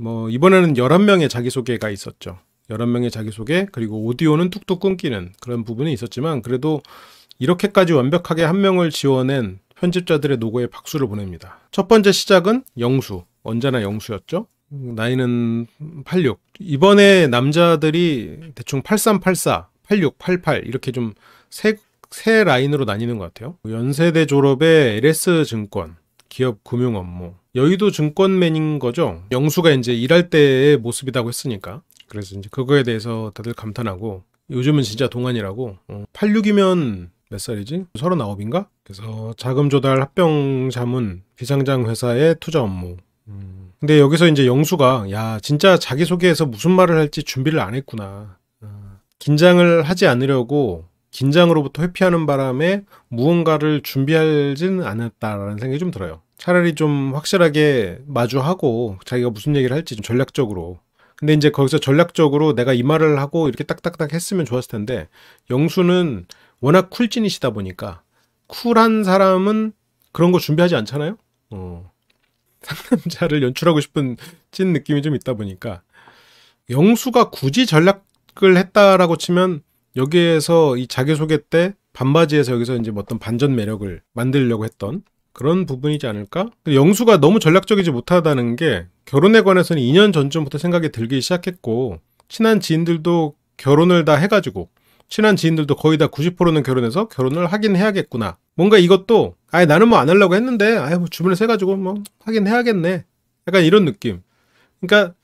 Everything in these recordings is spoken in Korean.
뭐 이번에는 11명의 자기소개가 있었죠. 11명의 자기소개 그리고 오디오는 뚝뚝 끊기는 그런 부분이 있었지만 그래도 이렇게까지 완벽하게 한 명을 지원한 편집자들의 노고에 박수를 보냅니다. 첫 번째 시작은 영수, 언제나 영수였죠. 나이는 86. 이번에 남자들이 대충 8384, 86, 88 이렇게 좀세 세 라인으로 나뉘는 것 같아요. 연세대 졸업의 LS증권, 기업 금융 업무, 여의도 증권맨인 거죠. 영수가 이제 일할 때의 모습이라고 했으니까. 그래서 이제 그거에 대해서 다들 감탄하고 요즘은 진짜 동안이라고. 어, 86이면 몇 살이지? 39인가? 그래서 자금 조달 합병 자문 비상장 회사의 투자 업무. 음. 근데 여기서 이제 영수가 야 진짜 자기소개에서 무슨 말을 할지 준비를 안 했구나. 어, 긴장을 하지 않으려고 긴장으로부터 회피하는 바람에 무언가를 준비하지는 않았다라는 생각이 좀 들어요. 차라리 좀 확실하게 마주하고 자기가 무슨 얘기를 할지 좀 전략적으로. 근데 이제 거기서 전략적으로 내가 이 말을 하고 이렇게 딱딱딱 했으면 좋았을 텐데 영수는 워낙 쿨진이시다 보니까 쿨한 사람은 그런 거 준비하지 않잖아요. 어. 상남자를 연출하고 싶은 찐 느낌이 좀 있다 보니까 영수가 굳이 전략을 했다라고 치면 여기에서 이 자기소개 때 반바지에서 여기서 이제 뭐 어떤 반전 매력을 만들려고 했던 그런 부분이지 않을까? 영수가 너무 전략적이지 못하다는 게 결혼에 관해서는 2년 전쯤부터 생각이 들기 시작했고 친한 지인들도 결혼을 다 해가지고 친한 지인들도 거의 다 90%는 결혼해서 결혼을 하긴 해야겠구나. 뭔가 이것도 아예 나는 뭐 안 하려고 했는데 아예 뭐주변을세가지고뭐 하긴 해야겠네. 약간 이런 느낌. 그러니까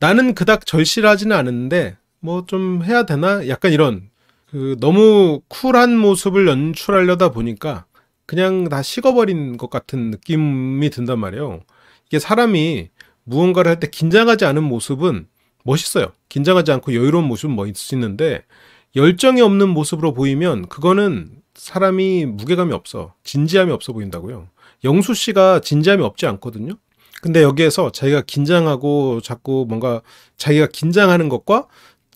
나는 그닥 절실하지는 않은데 뭐 좀 해야 되나? 약간 이런 그 너무 쿨한 모습을 연출하려다 보니까 그냥 다 식어버린 것 같은 느낌이 든단 말이에요. 이게 사람이 무언가를 할 때 긴장하지 않은 모습은 멋있어요. 긴장하지 않고 여유로운 모습은 멋있는데 열정이 없는 모습으로 보이면 그거는 사람이 무게감이 없어. 진지함이 없어 보인다고요. 영수 씨가 진지함이 없지 않거든요. 근데 여기에서 자기가 긴장하고 자꾸 뭔가 자기가 긴장하는 것과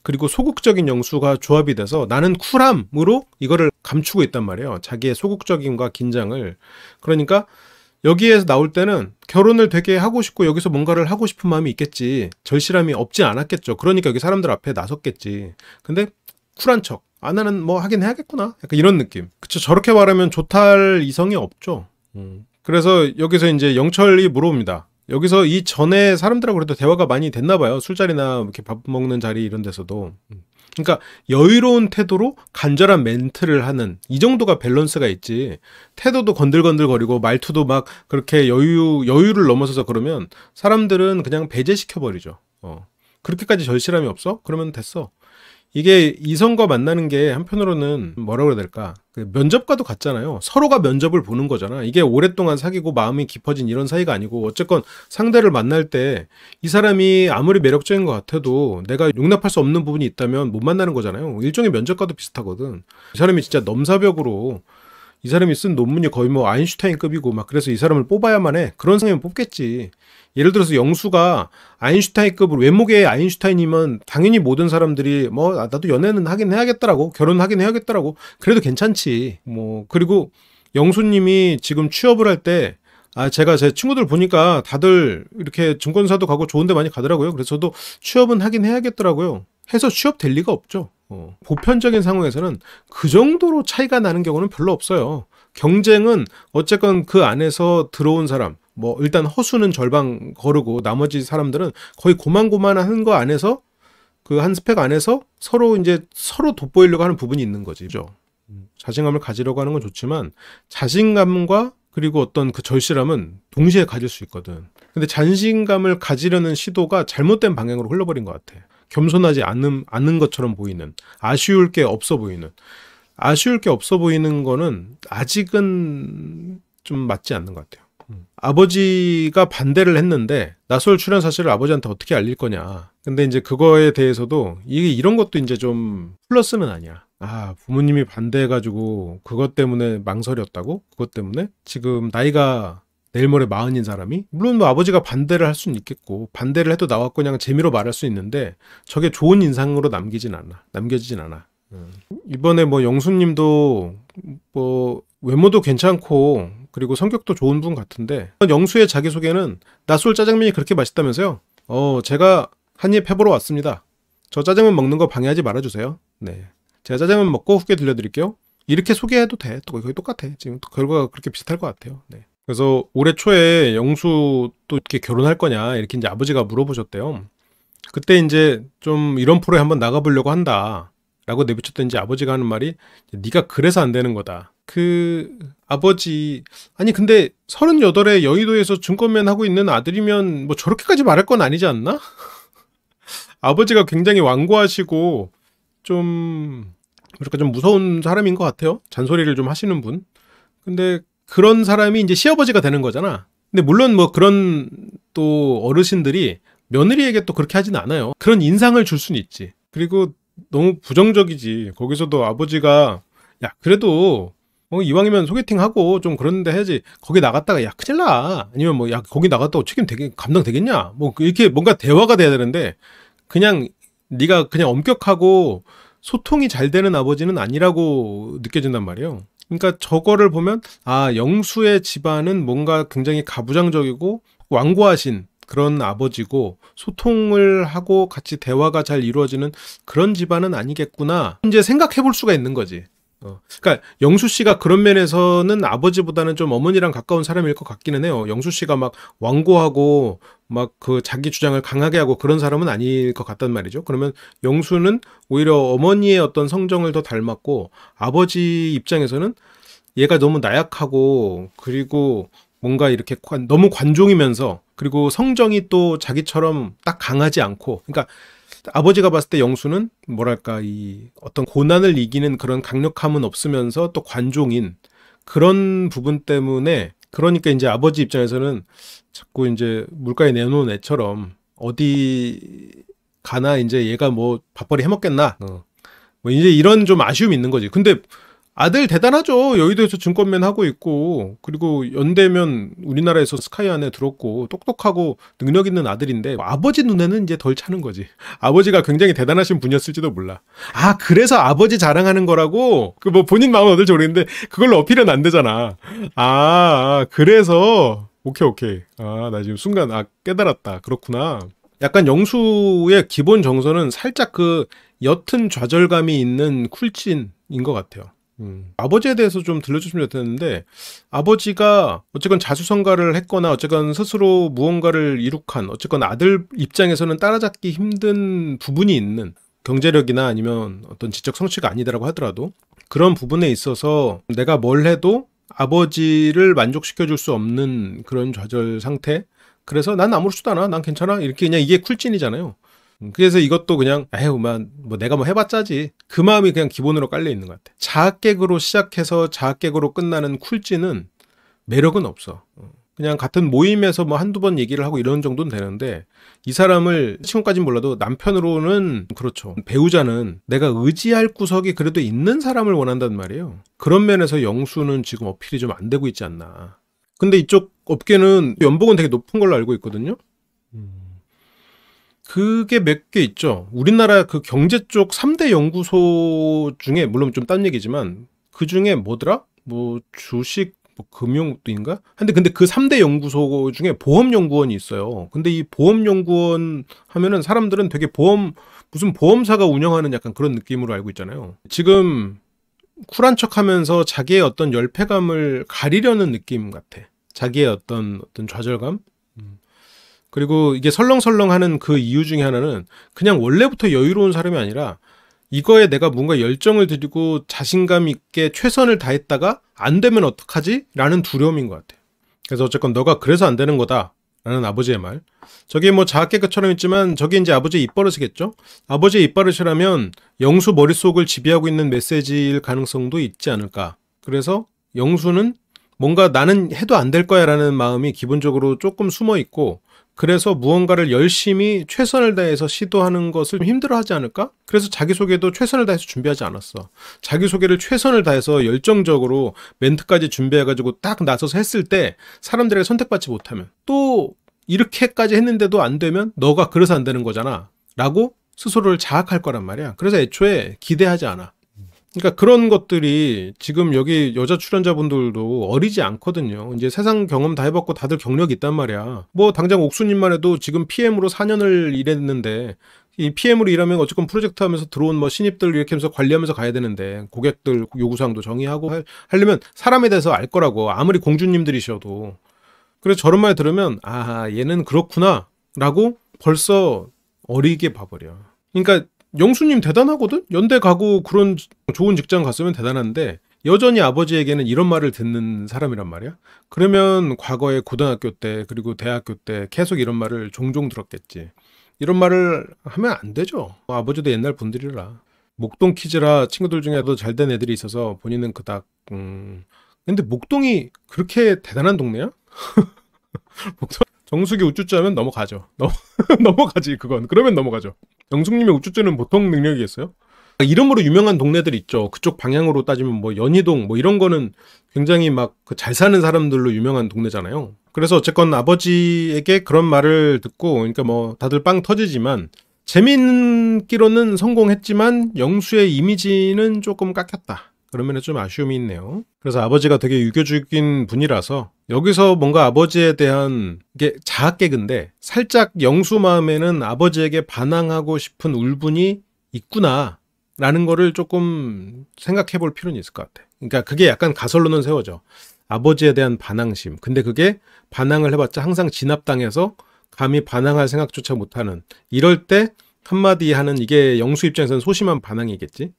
그리고 소극적인 영수가 조합이 돼서 나는 쿨함으로 이거를 감추고 있단 말이에요. 자기의 소극적인과 긴장을. 그러니까 여기에서 나올 때는 결혼을 되게 하고 싶고 여기서 뭔가를 하고 싶은 마음이 있겠지. 절실함이 없지 않았겠죠. 그러니까 여기 사람들 앞에 나섰겠지. 근데 쿨한 척. 아, 나는 뭐 하긴 해야겠구나. 약간 이런 느낌. 그쵸. 저렇게 말하면 좋탈 이성이 없죠. 음. 그래서 여기서 이제 영철이 물어봅니다. 여기서 이 전에 사람들하고 그래도 대화가 많이 됐나 봐요. 술자리나 이렇게 밥 먹는 자리 이런 데서도. 음. 그러니까 여유로운 태도로 간절한 멘트를 하는 이 정도가 밸런스가 있지. 태도도 건들건들거리고 말투도 막 그렇게 여유 여유를 넘어서서 그러면 사람들은 그냥 배제시켜 버리죠. 어. 그렇게까지 절실함이 없어? 그러면 됐어. 이게 이성과 만나는 게 한편으로는 뭐라 그래야 될까 그 면접과도 같잖아요 서로가 면접을 보는 거잖아 이게 오랫동안 사귀고 마음이 깊어진 이런 사이가 아니고 어쨌건 상대를 만날 때 이 사람이 아무리 매력적인 것 같아도 내가 용납할 수 없는 부분이 있다면 못 만나는 거잖아요 일종의 면접과도 비슷하거든 이 사람이 진짜 넘사벽으로 이 사람이 쓴 논문이 거의 뭐 아인슈타인급이고 막 그래서 이 사람을 뽑아야만 해 그런 사람이 뽑겠지 예를 들어서 영수가 아인슈타인급으로 외모계의 아인슈타인이면 당연히 모든 사람들이 뭐 아, 나도 연애는 하긴 해야겠더라고 결혼하긴 해야겠더라고 그래도 괜찮지 뭐 그리고 영수님이 지금 취업을 할 때 아, 제가 제 친구들 보니까 다들 이렇게 증권사도 가고 좋은데 많이 가더라고요. 그래서 저도 취업은 하긴 해야겠더라고요. 해서 취업 될 리가 없죠. 어. 보편적인 상황에서는 그 정도로 차이가 나는 경우는 별로 없어요. 경쟁은 어쨌건 그 안에서 들어온 사람, 뭐 일단 허수는 절반 거르고 나머지 사람들은 거의 고만고만한 거 안에서 그 한 스펙 안에서 서로 이제 서로 돋보이려고 하는 부분이 있는 거지. 죠 음. 자신감을 가지려고 하는 건 좋지만 자신감과 그리고 어떤 그 절실함은 동시에 가질 수 있거든. 근데 자신감을 가지려는 시도가 잘못된 방향으로 흘러버린 것 같아. 겸손하지 않는, 않는 것처럼 보이는, 아쉬울 게 없어 보이는. 아쉬울 게 없어 보이는 거는 아직은 좀 맞지 않는 것 같아요. 아버지가 반대를 했는데 나솔 출연 사실을 아버지한테 어떻게 알릴 거냐. 근데 이제 그거에 대해서도 이게 이런 것도 이제 좀 플러스는 아니야. 아, 부모님이 반대해가지고 그것 때문에 망설였다고? 그것 때문에? 지금 나이가 내일 모레 마흔인 사람이? 물론 뭐 아버지가 반대를 할 수는 있겠고, 반대를 해도 나와 그냥 재미로 말할 수 있는데, 저게 좋은 인상으로 남기진 않아. 남겨지진 않아. 음. 이번에 뭐 영수님도 뭐 외모도 괜찮고 그리고 성격도 좋은 분 같은데 영수의 자기소개는 낯솔 짜장면이 그렇게 맛있다면서요? 어 제가 한입 해보러 왔습니다. 저 짜장면 먹는 거 방해하지 말아주세요. 네, 제가 짜장면 먹고 후기 들려드릴게요. 이렇게 소개해도 돼. 또 거의 똑같아. 지금 결과가 그렇게 비슷할 것 같아요. 네. 그래서 올해 초에 영수 또 이렇게 결혼할 거냐 이렇게 이제 아버지가 물어보셨대요. 그때 이제 좀 이런 프로에 한번 나가보려고 한다라고 내비쳤던 이제 아버지가 하는 말이 네가 그래서 안 되는 거다. 그 아버지 아니 근데 3 8에 여의도에서 증권맨 하고 있는 아들이면 뭐 저렇게까지 말할 건 아니지 않나? 아버지가 굉장히 완고하시고 좀 그러니까 좀 무서운 사람인 것 같아요. 잔소리를 좀 하시는 분. 근데 그런 사람이 이제 시아버지가 되는 거잖아. 근데 물론 뭐 그런 또 어르신들이 며느리에게 또 그렇게 하진 않아요. 그런 인상을 줄 수는 있지. 그리고 너무 부정적이지. 거기서도 아버지가 야 그래도 어, 이왕이면 소개팅하고 좀 그런데 해야지. 거기 나갔다가 야, 큰일 나. 아니면 뭐, 야, 거기 나갔다고 책임 되게, 감당 되겠냐? 뭐, 그 이렇게 뭔가 대화가 돼야 되는데, 그냥 네가 그냥 엄격하고 소통이 잘 되는 아버지는 아니라고 느껴진단 말이에요. 그러니까 저거를 보면 아 영수의 집안은 뭔가 굉장히 가부장적이고 완고하신 그런 아버지고 소통을 하고 같이 대화가 잘 이루어지는 그런 집안은 아니겠구나 이제 생각해 볼 수가 있는 거지 어, 그러니까 영수 씨가 그런 면에서는 아버지보다는 좀 어머니랑 가까운 사람일 것 같기는 해요. 영수 씨가 막 완고하고 막 그 자기 주장을 강하게 하고 그런 사람은 아닐 것 같단 말이죠. 그러면 영수는 오히려 어머니의 어떤 성정을 더 닮았고 아버지 입장에서는 얘가 너무 나약하고 그리고 뭔가 이렇게 관, 너무 관종이면서 그리고 성정이 또 자기처럼 딱 강하지 않고 그러니까 아버지가 봤을 때 영수는 뭐랄까 이 어떤 고난을 이기는 그런 강력함은 없으면서 또 관종인 그런 부분 때문에 그러니까 이제 아버지 입장에서는 자꾸 이제 물가에 내놓은 애처럼 어디 가나 이제 얘가 뭐 밥벌이 해먹겠나 어. 뭐 이제 이런 좀 아쉬움이 있는 거지. 근데 아들 대단하죠. 여의도에서 증권맨 하고 있고 그리고 연대면 우리나라에서 스카이 안에 들었고 똑똑하고 능력 있는 아들인데 아버지 눈에는 이제 덜 차는 거지. 아버지가 굉장히 대단하신 분이었을지도 몰라. 아 그래서 아버지 자랑하는 거라고 그 뭐 본인 마음은 어떨지 모르겠는데 그걸로 어필은 안 되잖아. 아, 아 그래서 오케이 오케이. 아 나 지금 순간 아 깨달았다. 그렇구나. 약간 영수의 기본 정서는 살짝 그 옅은 좌절감이 있는 쿨친인 것 같아요. 음. 아버지에 대해서 좀 들려주시면 좋겠는데 아버지가 어쨌건 자수성가를 했거나 어쨌건 스스로 무언가를 이룩한 어쨌건 아들 입장에서는 따라잡기 힘든 부분이 있는 경제력이나 아니면 어떤 지적 성취가 아니다라고 하더라도 그런 부분에 있어서 내가 뭘 해도 아버지를 만족시켜 줄수 없는 그런 좌절 상태 그래서 난 아무렇지도 않아 난 괜찮아 이렇게 그냥 이게 쿨진이잖아요 음, 그래서 이것도 그냥 에휴 만뭐 뭐 내가 뭐 해봤자지 그 마음이 그냥 기본으로 깔려 있는 것 같아. 자학객으로 시작해서 자학객으로 끝나는 쿨지는 매력은 없어. 어, 그냥 같은 모임에서 뭐 한두 번 얘기를 하고 이런 정도는 되는데 이 사람을 친구까진 몰라도 남편으로는 그렇죠. 배우자는 내가 의지할 구석이 그래도 있는 사람을 원한단 말이에요. 그런 면에서 영수는 지금 어필이 좀 안 되고 있지 않나. 근데 이쪽 업계는 연봉은 되게 높은 걸로 알고 있거든요. 그게 몇 개 있죠. 우리나라 그 경제 쪽 3대 연구소 중에 물론 좀 딴 얘기지만 그 중에 뭐더라? 뭐 주식 뭐 금융도인가? 근데 근데 그 3대 연구소 중에 보험 연구원이 있어요. 근데 이 보험 연구원 하면은 사람들은 되게 보험 무슨 보험사가 운영하는 약간 그런 느낌으로 알고 있잖아요. 지금 쿨한 척 하면서 자기의 어떤 열패감을 가리려는 느낌 같아. 자기의 어떤 어떤 좌절감 그리고 이게 설렁설렁하는 그 이유 중에 하나는 그냥 원래부터 여유로운 사람이 아니라 이거에 내가 뭔가 열정을 드리고 자신감 있게 최선을 다했다가 안 되면 어떡하지? 라는 두려움인 것 같아요. 그래서 어쨌건 너가 그래서 안 되는 거다. 라는 아버지의 말. 저게 뭐 자학개그처럼 있지만 저게 이제 아버지의 입버릇이겠죠? 아버지의 입버릇이라면 영수 머릿속을 지배하고 있는 메시지일 가능성도 있지 않을까. 그래서 영수는 뭔가 나는 해도 안 될 거야 라는 마음이 기본적으로 조금 숨어 있고 그래서 무언가를 열심히 최선을 다해서 시도하는 것을 힘들어하지 않을까? 그래서 자기소개도 최선을 다해서 준비하지 않았어. 자기소개를 최선을 다해서 열정적으로 멘트까지 준비해가지고 딱 나서서 했을 때 사람들에게 선택받지 못하면 또 이렇게까지 했는데도 안 되면 너가 그래서 안 되는 거잖아. 라고 스스로를 자학할 거란 말이야. 그래서 애초에 기대하지 않아. 그러니까 그런 것들이 지금 여기 여자 출연자분들도 어리지 않거든요. 이제 세상 경험 다 해봤고 다들 경력이 있단 말이야. 뭐 당장 옥수님만 해도 지금 PM으로 4년을 일했는데 이 PM으로 일하면 어쨌건 프로젝트 하면서 들어온 뭐 신입들 이렇게 하면서 관리하면서 가야 되는데 고객들 요구사항도 정의하고 할, 하려면 사람에 대해서 알 거라고 아무리 공주님들이셔도 그래서 저런 말 들으면 아 얘는 그렇구나 라고 벌써 어리게 봐버려 그러니까 영수님 대단하거든? 연대 가고 그런 좋은 직장 갔으면 대단한데 여전히 아버지에게는 이런 말을 듣는 사람이란 말이야. 그러면 과거에 고등학교 때 그리고 대학교 때 계속 이런 말을 종종 들었겠지. 이런 말을 하면 안 되죠. 아버지도 옛날 분들이라. 목동 키즈라 친구들 중에도 잘 된 애들이 있어서 본인은 그닥 음. 근데 목동이 그렇게 대단한 동네야? 목동 정숙이 우쭈쭈하면 넘어가죠. 넘, 넘어가지 그건. 그러면 넘어가죠. 정숙님의 우쭈쭈는 보통 능력이겠어요? 이름으로 유명한 동네들 있죠. 그쪽 방향으로 따지면 뭐 연희동 뭐 이런 거는 굉장히 막잘 그 사는 사람들로 유명한 동네잖아요. 그래서 어쨌건 아버지에게 그런 말을 듣고 그러니까 뭐 다들 빵 터지지만 재밌기로는 성공했지만 영수의 이미지는 조금 깎였다. 그러면좀 아쉬움이 있네요. 그래서 아버지가 되게 유교적인 분이라서 여기서 뭔가 아버지에 대한 게 자학개근데 살짝 영수 마음에는 아버지에게 반항하고 싶은 울분이 있구나 라는 거를 조금 생각해 볼 필요는 있을 것 같아. 그러니까 그게 약간 가설로는 세워져. 아버지에 대한 반항심. 근데 그게 반항을 해봤자 항상 진압당해서 감히 반항할 생각조차 못하는 이럴 때 한마디 하는 이게 영수 입장에서는 소심한 반항이겠지.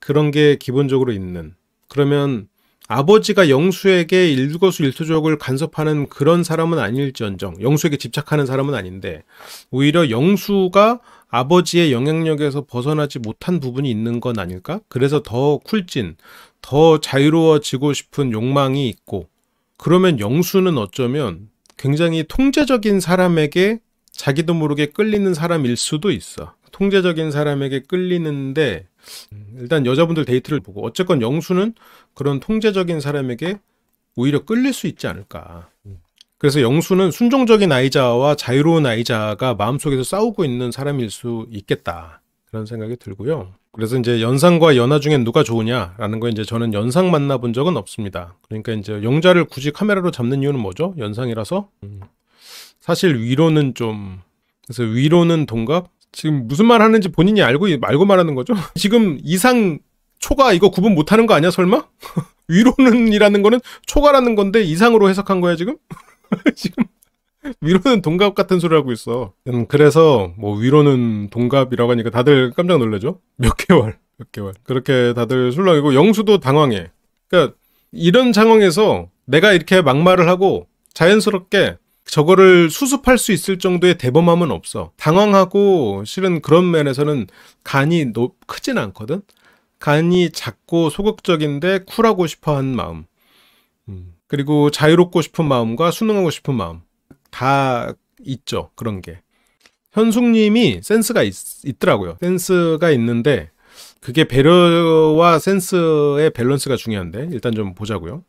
그런 게 기본적으로 있는. 그러면 아버지가 영수에게 일거수일투족을 간섭하는 그런 사람은 아닐지언정 영수에게 집착하는 사람은 아닌데 오히려 영수가 아버지의 영향력에서 벗어나지 못한 부분이 있는 건 아닐까? 그래서 더 쿨진, 더 자유로워지고 싶은 욕망이 있고 그러면 영수는 어쩌면 굉장히 통제적인 사람에게 자기도 모르게 끌리는 사람일 수도 있어. 통제적인 사람에게 끌리는데 음, 일단 여자분들 데이트를 보고 어쨌건 영수는 그런 통제적인 사람에게 오히려 끌릴 수 있지 않을까. 음. 그래서 영수는 순종적인 아이자와 자유로운 아이자가 마음속에서 싸우고 있는 사람일 수 있겠다. 그런 생각이 들고요. 그래서 이제 연상과 연하 중에 누가 좋으냐라는 거 이제 저는 연상 만나본 적은 없습니다. 그러니까 이제 영자를 굳이 카메라로 잡는 이유는 뭐죠? 연상이라서 음. 사실 위로는 좀 그래서 위로는 동갑, 지금 무슨 말 하는지 본인이 알고 말고 말하는 거죠? 지금 이상 초가 이거 구분 못 하는 거 아니야, 설마? 위로는이라는 거는 초과라는 건데 이상으로 해석한 거야, 지금? 지금 위로는 동갑 같은 소리 하고 있어. 음, 그래서 뭐 위로는 동갑이라고 하니까 다들 깜짝 놀라죠? 몇 개월, 몇 개월. 그렇게 다들 술렁이고 영수도 당황해. 그러니까 이런 상황에서 내가 이렇게 막말을 하고 자연스럽게 저거를 수습할 수 있을 정도의 대범함은 없어. 당황하고 실은 그런 면에서는 간이 높, 크진 않거든. 간이 작고 소극적인데 쿨하고 싶어하는 마음. 음, 그리고 자유롭고 싶은 마음과 순응하고 싶은 마음 다 있죠. 그런 게. 현숙님이 센스가 있, 있더라고요. 센스가 있는데 그게 배려와 센스의 밸런스가 중요한데 일단 좀 보자고요.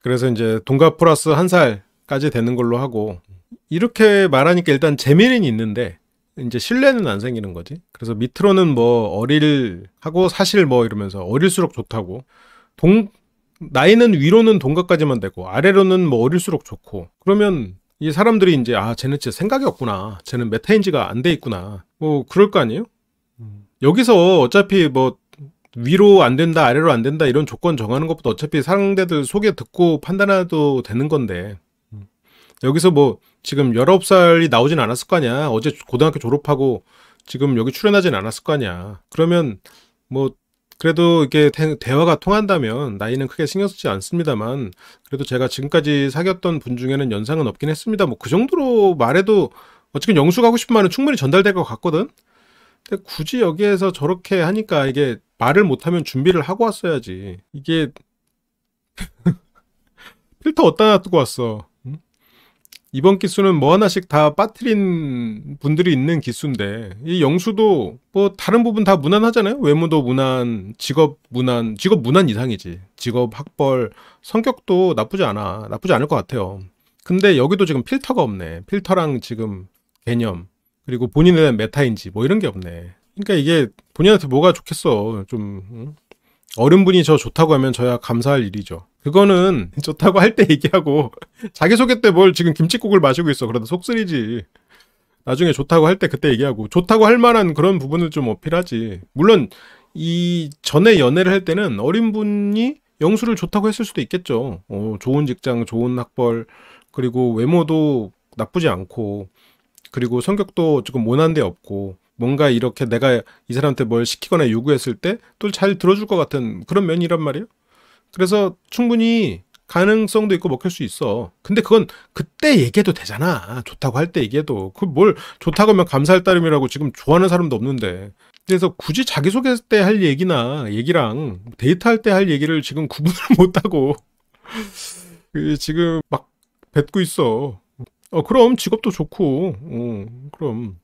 그래서 이제 동갑 플러스 한살 까지 되는 걸로 하고 이렇게 말하니까 일단 재미는 있는데 이제 신뢰는 안 생기는 거지. 그래서 밑으로는 뭐 어릴 하고 사실 뭐 이러면서 어릴수록 좋다고 동 나이는 위로는 동갑까지만 되고 아래로는 뭐 어릴수록 좋고 그러면 이 사람들이 이제 아 쟤는 진짜 생각이 없구나 쟤는 메타인지가 안 돼 있구나 뭐 그럴 거 아니에요? 음. 여기서 어차피 뭐 위로 안 된다 아래로 안 된다 이런 조건 정하는 것보다 어차피 상대들 속에 듣고 판단해도 되는 건데 여기서 뭐 지금 19살이 나오진 않았을 거 아니야. 어제 고등학교 졸업하고 지금 여기 출연하진 않았을 거 아니야. 그러면 뭐 그래도 이렇게 대화가 통한다면 나이는 크게 신경 쓰지 않습니다만 그래도 제가 지금까지 사귀었던 분 중에는 연상은 없긴 했습니다. 뭐 그 정도로 말해도 어쨌든 영수가고 싶은 말은 충분히 전달될 것 같거든. 근데 굳이 여기에서 저렇게 하니까 이게 말을 못하면 준비를 하고 왔어야지. 이게 필터 어디다 두고 왔어. 이번 기수는 뭐 하나씩 다 빠뜨린 분들이 있는 기수인데 이 영수도 뭐 다른 부분 다 무난하잖아요 외모도 무난 직업 무난 직업 무난 이상이지 직업 학벌 성격도 나쁘지 않아 나쁘지 않을 것 같아요 근데 여기도 지금 필터가 없네 필터랑 지금 개념 그리고 본인에 대한 메타인지 뭐 이런 게 없네 그러니까 이게 본인한테 뭐가 좋겠어 좀 어른분이 저 좋다고 하면 저야 감사할 일이죠. 그거는 좋다고 할 때 얘기하고 자기소개 때 뭘 지금 김치국을 마시고 있어. 그러다 속쓰리지. 나중에 좋다고 할 때 그때 얘기하고 좋다고 할 만한 그런 부분을 좀 어필하지. 물론 이 전에 연애를 할 때는 어린 분이 영수를 좋다고 했을 수도 있겠죠. 어, 좋은 직장, 좋은 학벌, 그리고 외모도 나쁘지 않고, 그리고 성격도 조금 모난 데 없고, 뭔가 이렇게 내가 이 사람한테 뭘 시키거나 요구했을 때 또 잘 들어줄 것 같은 그런 면이란 말이에요. 그래서 충분히 가능성도 있고 먹힐 수 있어. 근데 그건 그때 얘기해도 되잖아. 좋다고 할 때 얘기해도. 그 뭘 좋다고 하면 감사할 따름이라고 지금 좋아하는 사람도 없는데. 그래서 굳이 자기소개 때할 얘기나 얘기랑 데이트할 때 할 얘기를 지금 구분을 못하고 그 지금 막 뱉고 있어. 어, 그럼 직업도 좋고, 어, 그럼.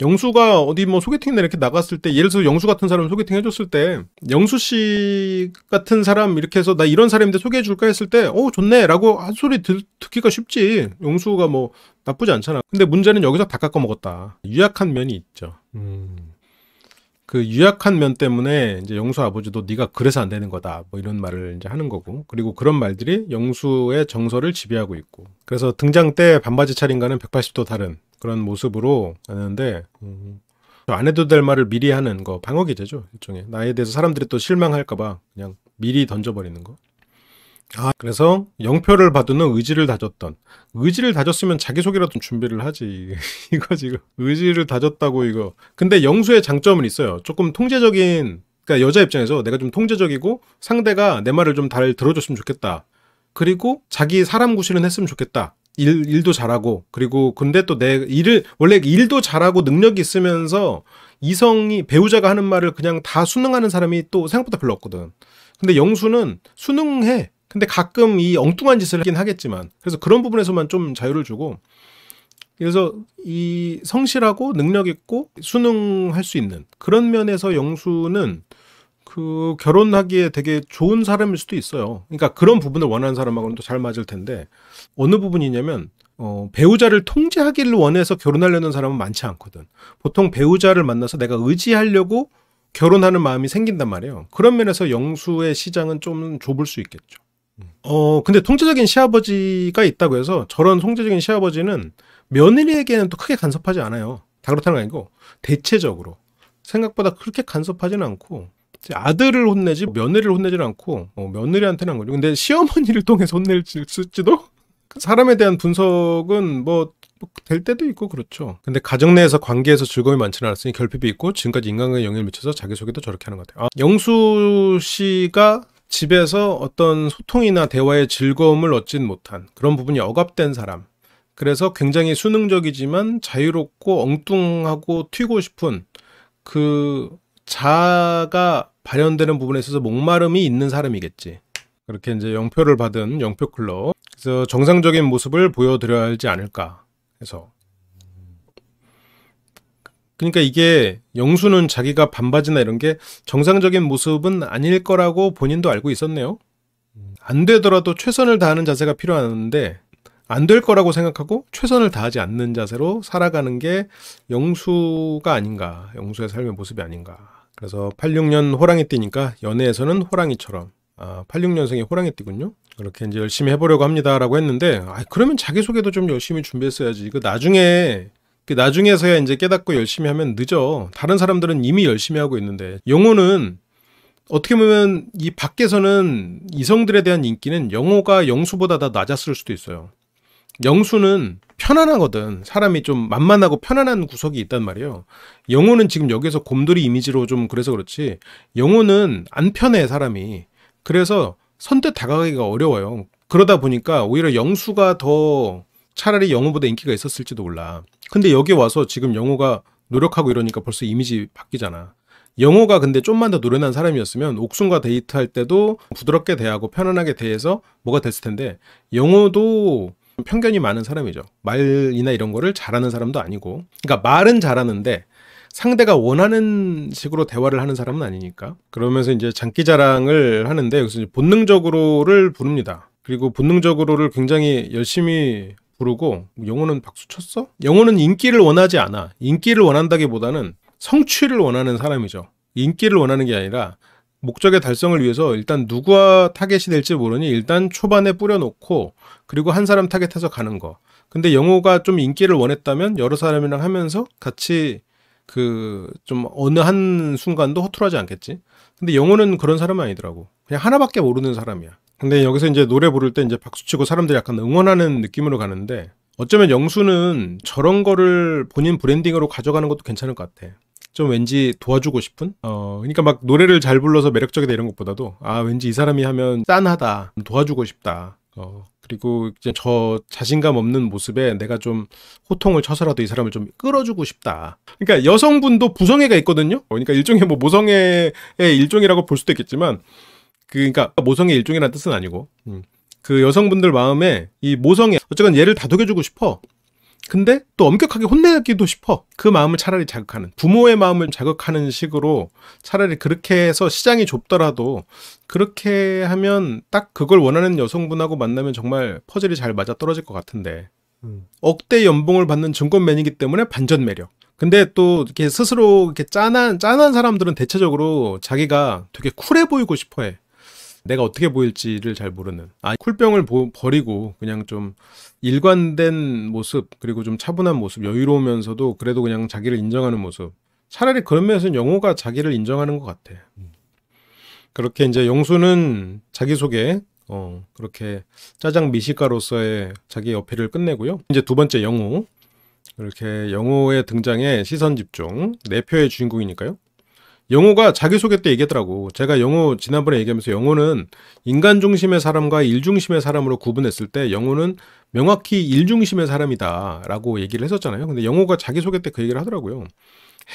영수가 어디 뭐 소개팅이나 이렇게 나갔을 때 예를 들어서 영수 같은 사람 소개팅 해줬을 때 영수 씨 같은 사람 이렇게 해서 나 이런 사람인데 소개해줄까 했을 때어 좋네라고 한 소리 들, 듣기가 쉽지 영수가 뭐 나쁘지 않잖아 근데 문제는 여기서 다 깎아 먹었다 유약한 면이 있죠 음. 그 유약한 면 때문에 이제 영수 아버지도 네가 그래서 안 되는 거다 뭐 이런 말을 이제 하는 거고 그리고 그런 말들이 영수의 정서를 지배하고 있고 그래서 등장 때 반바지 차린과는 180도 다른 그런 모습으로 하는데 음, 안 해도 될 말을 미리 하는 거 방어 기제죠 일종의 나에 대해서 사람들이 또 실망할까봐 그냥 미리 던져버리는 거. 아 그래서 영표를 받우는 의지를 다졌던 의지를 다졌으면 자기소개라도 준비를 하지 이거 지금 의지를 다졌다고 이거 근데 영수의 장점은 있어요 조금 통제적인 그러니까 여자 입장에서 내가 좀 통제적이고 상대가 내 말을 좀 잘 들어줬으면 좋겠다 그리고 자기 사람 구실은 했으면 좋겠다 일, 일도 잘하고 그리고 근데 또 내 일을 원래 일도 잘하고 능력이 있으면서 이성이 배우자가 하는 말을 그냥 다 수능하는 사람이 또 생각보다 별로 없거든. 근데 영수는 수능해. 근데 가끔 이 엉뚱한 짓을 하긴 하겠지만 그래서 그런 부분에서만 좀 자유를 주고 그래서 이 성실하고 능력 있고 수능할 수 있는 그런 면에서 영수는 그 결혼하기에 되게 좋은 사람일 수도 있어요. 그러니까 그런 부분을 원하는 사람하고는 또 잘 맞을 텐데 어느 부분이냐면 어, 배우자를 통제하기를 원해서 결혼하려는 사람은 많지 않거든. 보통 배우자를 만나서 내가 의지하려고 결혼하는 마음이 생긴단 말이에요. 그런 면에서 영수의 시장은 좀 좁을 수 있겠죠. 어, 근데 통제적인 시아버지가 있다고 해서 저런 통제적인 시아버지는 며느리에게는 또 크게 간섭하지 않아요. 다 그렇다는 거 아니고 대체적으로 생각보다 그렇게 간섭하지는 않고 아들을 혼내지 며느리를 혼내지 않고 어, 며느리한테는 안 걸려. 근데 시어머니를 통해서 혼낼지도 사람에 대한 분석은 뭐될 뭐 때도 있고 그렇죠. 근데 가정 내에서 관계에서 즐거움이 많지는 않았으니 결핍이 있고 지금까지 인간관계 영향을 미쳐서 자기소개도 저렇게 하는 것 같아요. 아, 영수 씨가 집에서 어떤 소통이나 대화의 즐거움을 얻진 못한 그런 부분이 억압된 사람. 그래서 굉장히 수능적이지만 자유롭고 엉뚱하고 튀고 싶은 그자가 발현되는 부분에 있어서 목마름이 있는 사람이겠지. 그렇게 이제 영표를 받은 영표 클럽. 그래서 정상적인 모습을 보여드려야 하지 않을까 해서. 그러니까 이게 영수는 자기가 반바지나 이런 게 정상적인 모습은 아닐 거라고 본인도 알고 있었네요. 안 되더라도 최선을 다하는 자세가 필요한데 안 될 거라고 생각하고 최선을 다하지 않는 자세로 살아가는 게 영수가 아닌가, 영수의 삶의 모습이 아닌가 그래서 86년 호랑이 띠니까 연애에서는 호랑이처럼 아, 86년생의 호랑이띠군요. 그렇게 이제 열심히 해보려고 합니다라고 했는데, 아, 그러면 자기소개도 좀 열심히 준비했어야지. 그 나중에, 그 나중에서야 이제 깨닫고 열심히 하면 늦어. 다른 사람들은 이미 열심히 하고 있는데, 영호는 어떻게 보면 이 밖에서는 이성들에 대한 인기는 영호가 영수보다 더 낮았을 수도 있어요. 영수는 편안하거든. 사람이 좀 만만하고 편안한 구석이 있단 말이에요. 영호는 지금 여기서 곰돌이 이미지로 좀 그래서 그렇지 영호는 안 편해 사람이. 그래서 선뜻 다가가기가 어려워요. 그러다 보니까 오히려 영수가 더 차라리 영호보다 인기가 있었을지도 몰라. 근데 여기 와서 지금 영호가 노력하고 이러니까 벌써 이미지 바뀌잖아. 영호가 근데 좀만 더 노련한 사람이었으면 옥순과 데이트할 때도 부드럽게 대하고 편안하게 대해서 뭐가 됐을 텐데 영호도 편견이 많은 사람이죠. 말이나 이런 거를 잘하는 사람도 아니고. 그러니까 말은 잘하는데 상대가 원하는 식으로 대화를 하는 사람은 아니니까. 그러면서 이제 장기자랑을 하는데 여기서 본능적으로를 부릅니다. 그리고 본능적으로를 굉장히 열심히 부르고 영혼는 박수 쳤어? 영혼는 인기를 원하지 않아. 인기를 원한다기보다는 성취를 원하는 사람이죠. 인기를 원하는 게 아니라 목적의 달성을 위해서 일단 누구와 타겟이 될지 모르니 일단 초반에 뿌려놓고 그리고 한 사람 타겟해서 가는 거. 근데 영호가 좀 인기를 원했다면 여러 사람이랑 하면서 같이 그 좀 어느 한 순간도 허투루하지 않겠지. 근데 영호는 그런 사람이 아니더라고. 그냥 하나밖에 모르는 사람이야. 근데 여기서 이제 노래 부를 때 이제 박수치고 사람들이 약간 응원하는 느낌으로 가는데 어쩌면 영수는 저런 거를 본인 브랜딩으로 가져가는 것도 괜찮을 것 같아. 좀 왠지 도와주고 싶은? 어, 그러니까 막 노래를 잘 불러서 매력적이다 이런 것보다도 아, 왠지 이 사람이 하면 짠하다. 도와주고 싶다. 어, 그리고 이제 저 자신감 없는 모습에 내가 좀 호통을 쳐서라도 이 사람을 좀 끌어주고 싶다. 그러니까 여성분도 부성애가 있거든요. 어, 그러니까 일종의 뭐 모성애의 일종이라고 볼 수도 있겠지만, 그, 그러니까 모성애 일종이라는 뜻은 아니고, 음. 그 여성분들 마음에 이 모성애 어쨌건 얘를 다독여주고 싶어. 근데 또 엄격하게 혼내기도 싶어. 그 마음을 차라리 자극하는. 부모의 마음을 자극하는 식으로 차라리 그렇게 해서 시장이 좁더라도 그렇게 하면 딱 그걸 원하는 여성분하고 만나면 정말 퍼즐이 잘 맞아 떨어질 것 같은데. 음. 억대 연봉을 받는 증권맨이기 때문에 반전 매력. 근데 또 이렇게 스스로 이렇게 짠한 짠한 사람들은 대체적으로 자기가 되게 쿨해 보이고 싶어해. 내가 어떻게 보일지를 잘 모르는 아 쿨병을 보, 버리고 그냥 좀 일관된 모습 그리고 좀 차분한 모습 여유로우면서도 그래도 그냥 자기를 인정하는 모습 차라리 그런 면에서는 영호가 자기를 인정하는 것 같아 음. 그렇게 이제 영수는 자기소개 어 그렇게 짜장 미식가로서의 자기 어필을 끝내고요 이제 두 번째 영호 이렇게 영호의 등장에 시선 집중 내표의 네 주인공이니까요 영호가 자기소개 때얘기하더라고 제가 영호 지난번에 얘기하면서 영호는 인간 중심의 사람과 일 중심의 사람으로 구분했을 때 영호는 명확히 일 중심의 사람이다라고 얘기를 했었잖아요. 근데 영호가 자기소개 때 그 얘기를 하더라고요.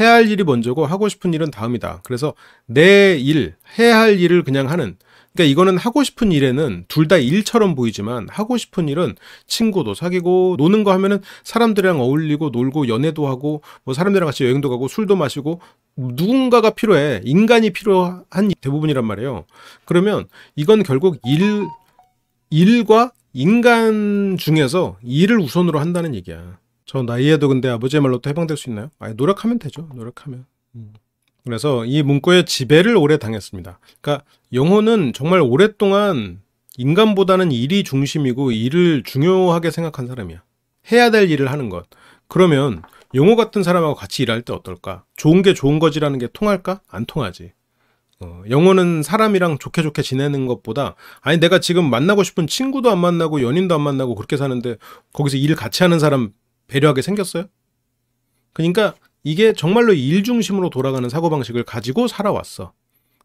해야 할 일이 먼저고 하고 싶은 일은 다음이다. 그래서 내 일, 해야 할 일을 그냥 하는 그러니까 이거는 하고 싶은 일에는 둘 다 일처럼 보이지만 하고 싶은 일은 친구도 사귀고 노는 거 하면은 사람들이랑 어울리고 놀고 연애도 하고 뭐 사람들이랑 같이 여행도 가고 술도 마시고 누군가가 필요해. 인간이 필요한 대부분이란 말이에요. 그러면 이건 결국 일 일과 인간 중에서 일을 우선으로 한다는 얘기야. 저 나이에도 근데 아버지의 말로도 해방될 수 있나요? 아니, 노력하면 되죠. 노력하면. 음. 그래서 이문구의 지배를 오래 당했습니다. 그러니까 영혼은 정말 오랫동안 인간보다는 일이 중심이고 일을 중요하게 생각한 사람이야. 해야 될 일을 하는 것. 그러면 영호 같은 사람하고 같이 일할 때 어떨까? 좋은 게 좋은 거지라는 게 통할까? 안 통하지. 어, 영호는 사람이랑 좋게 좋게 지내는 것보다 아니 내가 지금 만나고 싶은 친구도 안 만나고 연인도 안 만나고 그렇게 사는데 거기서 일 같이 하는 사람 배려하게 생겼어요? 그러니까 이게 정말로 일 중심으로 돌아가는 사고방식을 가지고 살아왔어.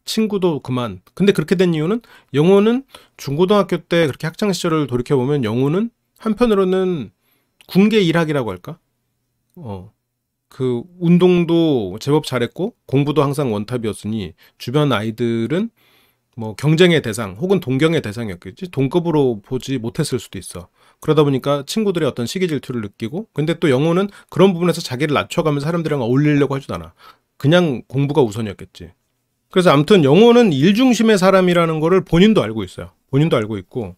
친구도 그만. 근데 그렇게 된 이유는 영호는 중고등학교 때 그렇게 학창 시절을 돌이켜 보면 영호는 한편으로는 군계 일학이라고 할까? 어. 그 운동도 제법 잘했고 공부도 항상 원탑이었으니 주변 아이들은 뭐 경쟁의 대상 혹은 동경의 대상이었겠지. 동급으로 보지 못했을 수도 있어. 그러다 보니까 친구들의 어떤 시기 질투를 느끼고 근데 또 영호는 그런 부분에서 자기를 낮춰가면서 사람들이랑 어울리려고 하지도 않아. 그냥 공부가 우선이었겠지. 그래서 암튼 영호는 일중심의 사람이라는 거를 본인도 알고 있어요. 본인도 알고 있고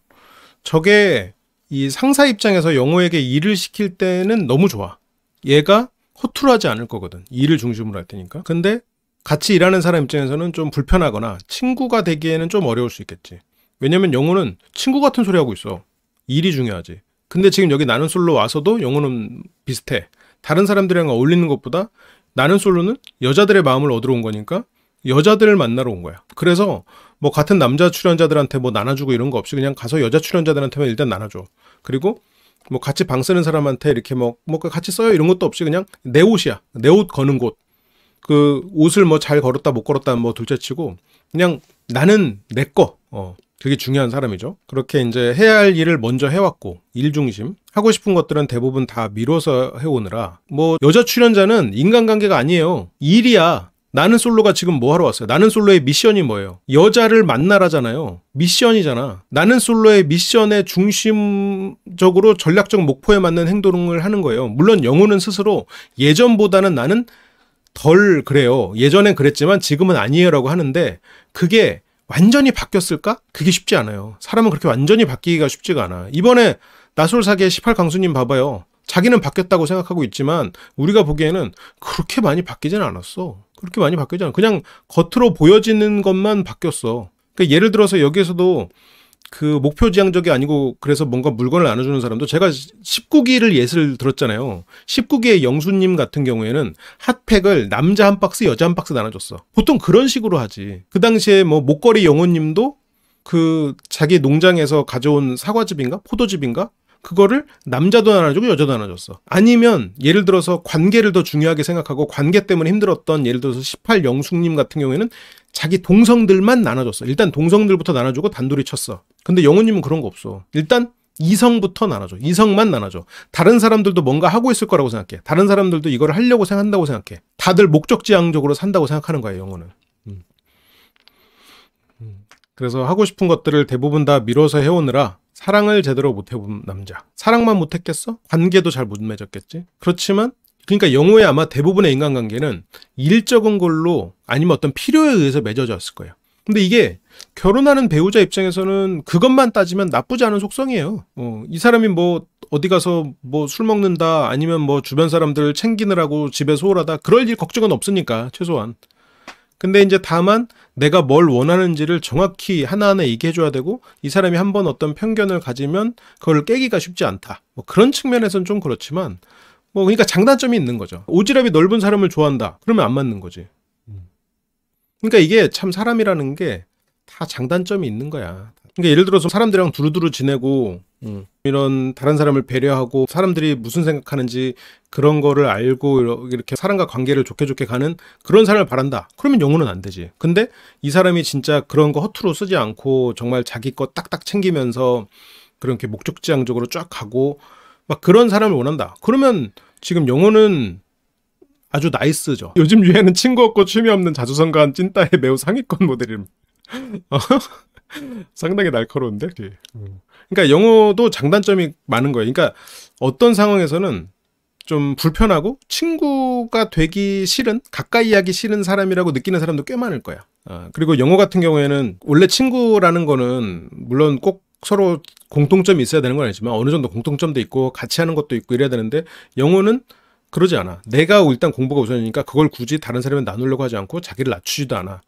저게 이 상사 입장에서 영호에게 일을 시킬 때는 너무 좋아. 얘가 허투루하지 않을 거거든. 일을 중심으로 할 테니까. 근데 같이 일하는 사람 입장에서는 좀 불편하거나 친구가 되기에는 좀 어려울 수 있겠지. 왜냐면 영호는 친구 같은 소리 하고 있어. 일이 중요하지. 근데 지금 여기 나는 솔로 와서도 영어는 비슷해. 다른 사람들이랑 어울리는 것보다 나는 솔로는 여자들의 마음을 얻으러 온 거니까 여자들을 만나러 온 거야. 그래서 뭐 같은 남자 출연자들한테 뭐 나눠주고 이런 거 없이 그냥 가서 여자 출연자들한테만 일단 나눠줘. 그리고 뭐 같이 방 쓰는 사람한테 이렇게 뭐, 뭐 같이 써요 이런 것도 없이 그냥 내 옷이야. 내 옷 거는 곳. 그 옷을 뭐 잘 걸었다 못 걸었다 뭐 둘째치고 그냥 나는 내 거. 어. 그게 중요한 사람이죠. 그렇게 이제 해야 할 일을 먼저 해왔고 일 중심 하고 싶은 것들은 대부분 다 미뤄서 해오느라 뭐 여자 출연자는 인간관계가 아니에요. 일이야. 나는 솔로가 지금 뭐 하러 왔어요? 나는 솔로의 미션이 뭐예요? 여자를 만나라잖아요. 미션이잖아. 나는 솔로의 미션의 중심적으로 전략적 목표에 맞는 행동을 하는 거예요. 물론 영혼은 스스로 예전보다는 나는 덜 그래요. 예전엔 그랬지만 지금은 아니에요라고 하는데 그게 완전히 바뀌었을까? 그게 쉽지 않아요. 사람은 그렇게 완전히 바뀌기가 쉽지가 않아. 이번에 나솔사계 18강수님 봐봐요. 자기는 바뀌었다고 생각하고 있지만 우리가 보기에는 그렇게 많이 바뀌진 않았어. 그렇게 많이 바뀌지 않아. 그냥 겉으로 보여지는 것만 바뀌었어. 그러니까 예를 들어서 여기에서도 그 목표 지향적이 아니고 그래서 뭔가 물건을 나눠주는 사람도 제가 19기를 예시를 들었잖아요. 19기의 영수님 같은 경우에는 핫팩을 남자 한 박스, 여자 한 박스 나눠줬어. 보통 그런 식으로 하지. 그 당시에 뭐 목걸이 영호님도 그 자기 농장에서 가져온 사과즙인가 포도즙인가 그거를 남자도 나눠주고 여자도 나눠줬어. 아니면 예를 들어서 관계를 더 중요하게 생각하고 관계 때문에 힘들었던 예를 들어서 18 영숙님 같은 경우에는 자기 동성들만 나눠줬어. 일단 동성들부터 나눠주고 단둘이 쳤어. 근데 영호님은 그런 거 없어. 일단 이성부터 나눠줘. 이성만 나눠줘. 다른 사람들도 뭔가 하고 있을 거라고 생각해. 다른 사람들도 이걸 하려고 생각한다고 생각해. 다들 목적지향적으로 산다고 생각하는 거야, 영어는. 음. 음. 그래서 하고 싶은 것들을 대부분 다 밀어서 해오느라 사랑을 제대로 못 해본 남자. 사랑만 못 했겠어? 관계도 잘 못 맺었겠지? 그렇지만, 그러니까 영호의 아마 대부분의 인간관계는 일적인 걸로 아니면 어떤 필요에 의해서 맺어졌을 거예요. 근데 이게 결혼하는 배우자 입장에서는 그것만 따지면 나쁘지 않은 속성이에요. 어, 이 사람이 뭐 어디 가서 뭐 술 먹는다 아니면 뭐 주변 사람들 챙기느라고 집에 소홀하다 그럴 일 걱정은 없으니까 최소한. 근데 이제 다만 내가 뭘 원하는지를 정확히 하나하나 얘기해 줘야 되고 이 사람이 한번 어떤 편견을 가지면 그걸 깨기가 쉽지 않다. 뭐 그런 측면에서는좀 그렇지만 뭐 그러니까 장단점이 있는 거죠. 오지랖이 넓은 사람을 좋아한다. 그러면 안 맞는 거지. 음. 그러니까 이게 참 사람이라는 게다 장단점이 있는 거야. 그러니까 예를 들어서 사람들이랑 두루두루 지내고 음. 이런 다른 사람을 배려하고 사람들이 무슨 생각하는지 그런 거를 알고 이렇게 사람과 관계를 좋게 좋게 가는 그런 사람을 바란다. 그러면 영혼은 안 되지. 근데 이 사람이 진짜 그런 거 허투루 쓰지 않고 정말 자기 거 딱딱 챙기면서 그렇게 목적지향적으로 쫙 가고 막 그런 사람을 원한다. 그러면 지금 영혼은 아주 나이스죠. 요즘 유행은 친구 없고 취미 없는 자주성가한 찐따의 매우 상위권 모델임. 상당히 날카로운데. 예. 음. 그러니까 영어도 장단점이 많은 거예요. 그러니까 어떤 상황에서는 좀 불편하고 친구가 되기 싫은 가까이 하기 싫은 사람이라고 느끼는 사람도 꽤 많을 거야. 어, 그리고 영어 같은 경우에는 원래 친구라는 거는 물론 꼭 서로 공통점이 있어야 되는 건 아니지만 어느 정도 공통점도 있고 같이 하는 것도 있고 이래야 되는데 영어는 그러지 않아. 내가 일단 공부가 우선이니까 그걸 굳이 다른 사람이 나누려고 하지 않고 자기를 낮추지도 않아.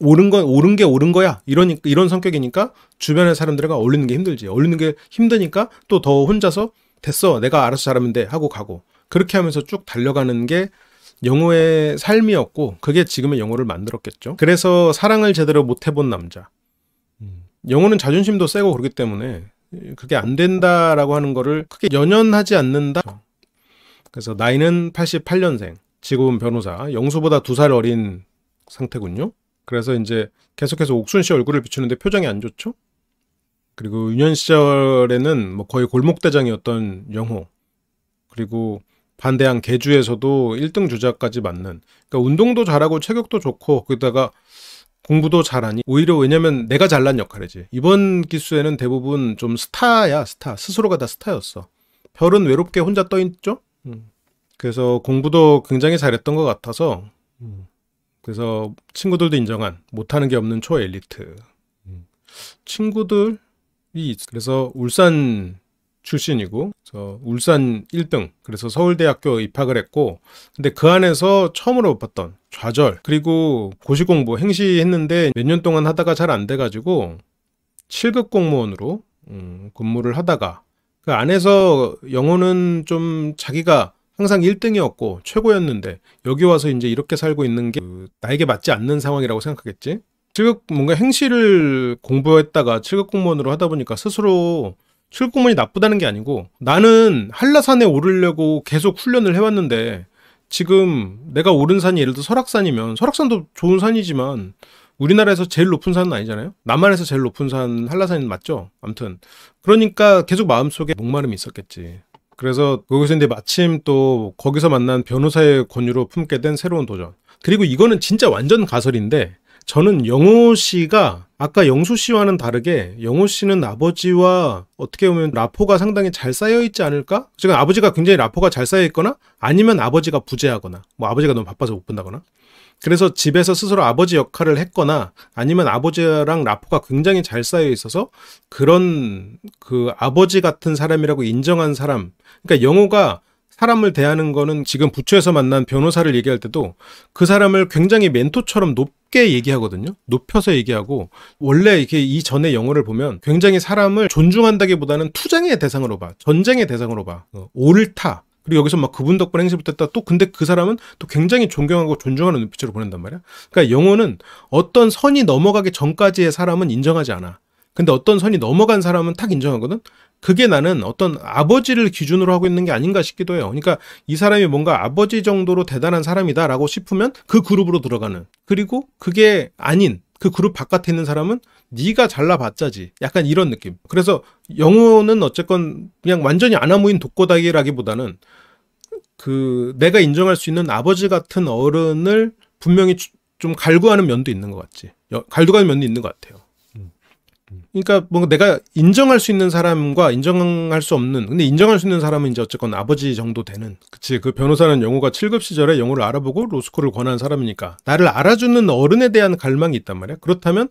옳은 건 옳은 게 옳은 거야 이런 이런 성격이니까 주변의 사람들과 어울리는 게 힘들지 어울리는 게 힘드니까 또 더 혼자서 됐어 내가 알아서 잘하면 돼 하고 가고 그렇게 하면서 쭉 달려가는 게 영호의 삶이었고 그게 지금의 영호를 만들었겠죠 그래서 사랑을 제대로 못 해본 남자 음. 영호는 자존심도 세고 그러기 때문에 그게 안 된다라고 하는 거를 크게 연연하지 않는다 그래서 나이는 88년생 지금은 변호사 영수보다 두 살 어린 상태군요 그래서 이제 계속해서 옥순 씨 얼굴을 비추는데 표정이 안 좋죠. 그리고 유년 시절에는 뭐 거의 골목대장이었던 영호 그리고 반대항 개주에서도 1등 주자까지 맞는 그러니까 운동도 잘하고 체격도 좋고 그기다가 공부도 잘하니 오히려 왜냐면 내가 잘난 역할이지 이번 기수에는 대부분 좀 스타야 스타 스스로가 다 스타였어 별은 외롭게 혼자 떠있죠 음. 그래서 공부도 굉장히 잘했던 것 같아서 음. 그래서 친구들도 인정한 못하는 게 없는 초엘리트 음. 친구들이 그래서 울산 출신이고 그래서 울산 1등 그래서 서울대학교 입학을 했고 근데 그 안에서 처음으로 봤던 좌절 그리고 고시공부 행시했는데 몇 년 동안 하다가 잘 안 돼가지고 7급 공무원으로 음, 근무를 하다가 그 안에서 영어는 좀 자기가 항상 1등이었고 최고였는데 여기 와서 이제 이렇게 살고 있는 게 그 나에게 맞지 않는 상황이라고 생각하겠지. 칠급 뭔가 행시를 공부했다가 칠급 공무원으로 하다 보니까 스스로 칠급 공무원이 나쁘다는 게 아니고 나는 한라산에 오르려고 계속 훈련을 해왔는데 지금 내가 오른 산이 예를 들어 설악산이면 설악산도 좋은 산이지만 우리나라에서 제일 높은 산은 아니잖아요. 남한에서 제일 높은 산 한라산이 맞죠. 아무튼 그러니까 계속 마음속에 목마름이 있었겠지. 그래서 거기서 이제 마침 또 거기서 만난 변호사의 권유로 품게 된 새로운 도전. 그리고 이거는 진짜 완전 가설인데 저는 영호 씨가 아까 영수 씨와는 다르게 영호 씨는 아버지와 어떻게 보면 라포가 상당히 잘 쌓여 있지 않을까? 지금 아버지가 굉장히 라포가 잘 쌓여 있거나 아니면 아버지가 부재하거나 뭐 아버지가 너무 바빠서 못 본다거나 그래서 집에서 스스로 아버지 역할을 했거나 아니면 아버지랑 라포가 굉장히 잘 쌓여 있어서 그런 그 아버지 같은 사람이라고 인정한 사람. 그러니까 영호가 사람을 대하는 거는 지금 부처에서 만난 변호사를 얘기할 때도 그 사람을 굉장히 멘토처럼 높게 얘기하거든요. 높여서 얘기하고 원래 이렇게 이전의 영어를 보면 굉장히 사람을 존중한다기보다는 투쟁의 대상으로 봐. 전쟁의 대상으로 봐. 어, 옳다. 그리고 여기서 막 그분 덕분에 행실을 했다. 또 근데 그 사람은 또 굉장히 존경하고 존중하는 눈빛으로 보낸단 말이야. 그러니까 영혼은 어떤 선이 넘어가기 전까지의 사람은 인정하지 않아. 근데 어떤 선이 넘어간 사람은 탁 인정하거든. 그게 나는 어떤 아버지를 기준으로 하고 있는 게 아닌가 싶기도 해요. 그러니까 이 사람이 뭔가 아버지 정도로 대단한 사람이다라고 싶으면 그 그룹으로 들어가는. 그리고 그게 아닌 그 그룹 바깥에 있는 사람은 네가 잘라봤자지. 약간 이런 느낌. 그래서 영호는 어쨌건 그냥 완전히 아나무인 독고다기라기보다는 그 내가 인정할 수 있는 아버지 같은 어른을 분명히 좀 갈구하는 면도 있는 것 같지. 갈구하는 면도 있는 것 같아요. 음. 음. 그러니까 뭔가 내가 인정할 수 있는 사람과 인정할 수 없는 근데 인정할 수 있는 사람은 이제 어쨌건 아버지 정도 되는 그치 그 변호사는 영어가 7급 시절에 영어를 알아보고 로스쿨을 권한 사람이니까 나를 알아주는 어른에 대한 갈망이 있단 말이야 그렇다면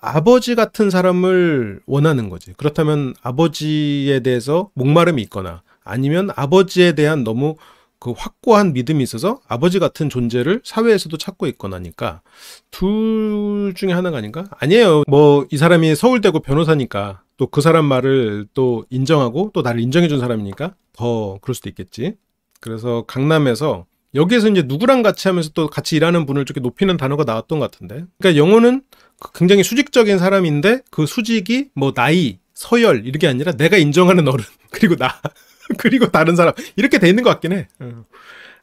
아버지 같은 사람을 원하는 거지 그렇다면 아버지에 대해서 목마름이 있거나 아니면 아버지에 대한 너무 그 확고한 믿음이 있어서 아버지 같은 존재를 사회에서도 찾고 있거나 하니까 둘 중에 하나가 아닌가? 아니에요. 뭐 이 사람이 서울대고 변호사니까 또 그 사람 말을 또 인정하고 또 나를 인정해 준 사람이니까 더 그럴 수도 있겠지. 그래서 강남에서 여기에서 이제 누구랑 같이 하면서 또 같이 일하는 분을 이렇게 높이는 단어가 나왔던 것 같은데. 그러니까 영어는 그 굉장히 수직적인 사람인데 그 수직이 뭐 나이, 서열 이렇게 아니라 내가 인정하는 어른 그리고 나 그리고 다른 사람 이렇게 돼 있는 것 같긴 해. 어.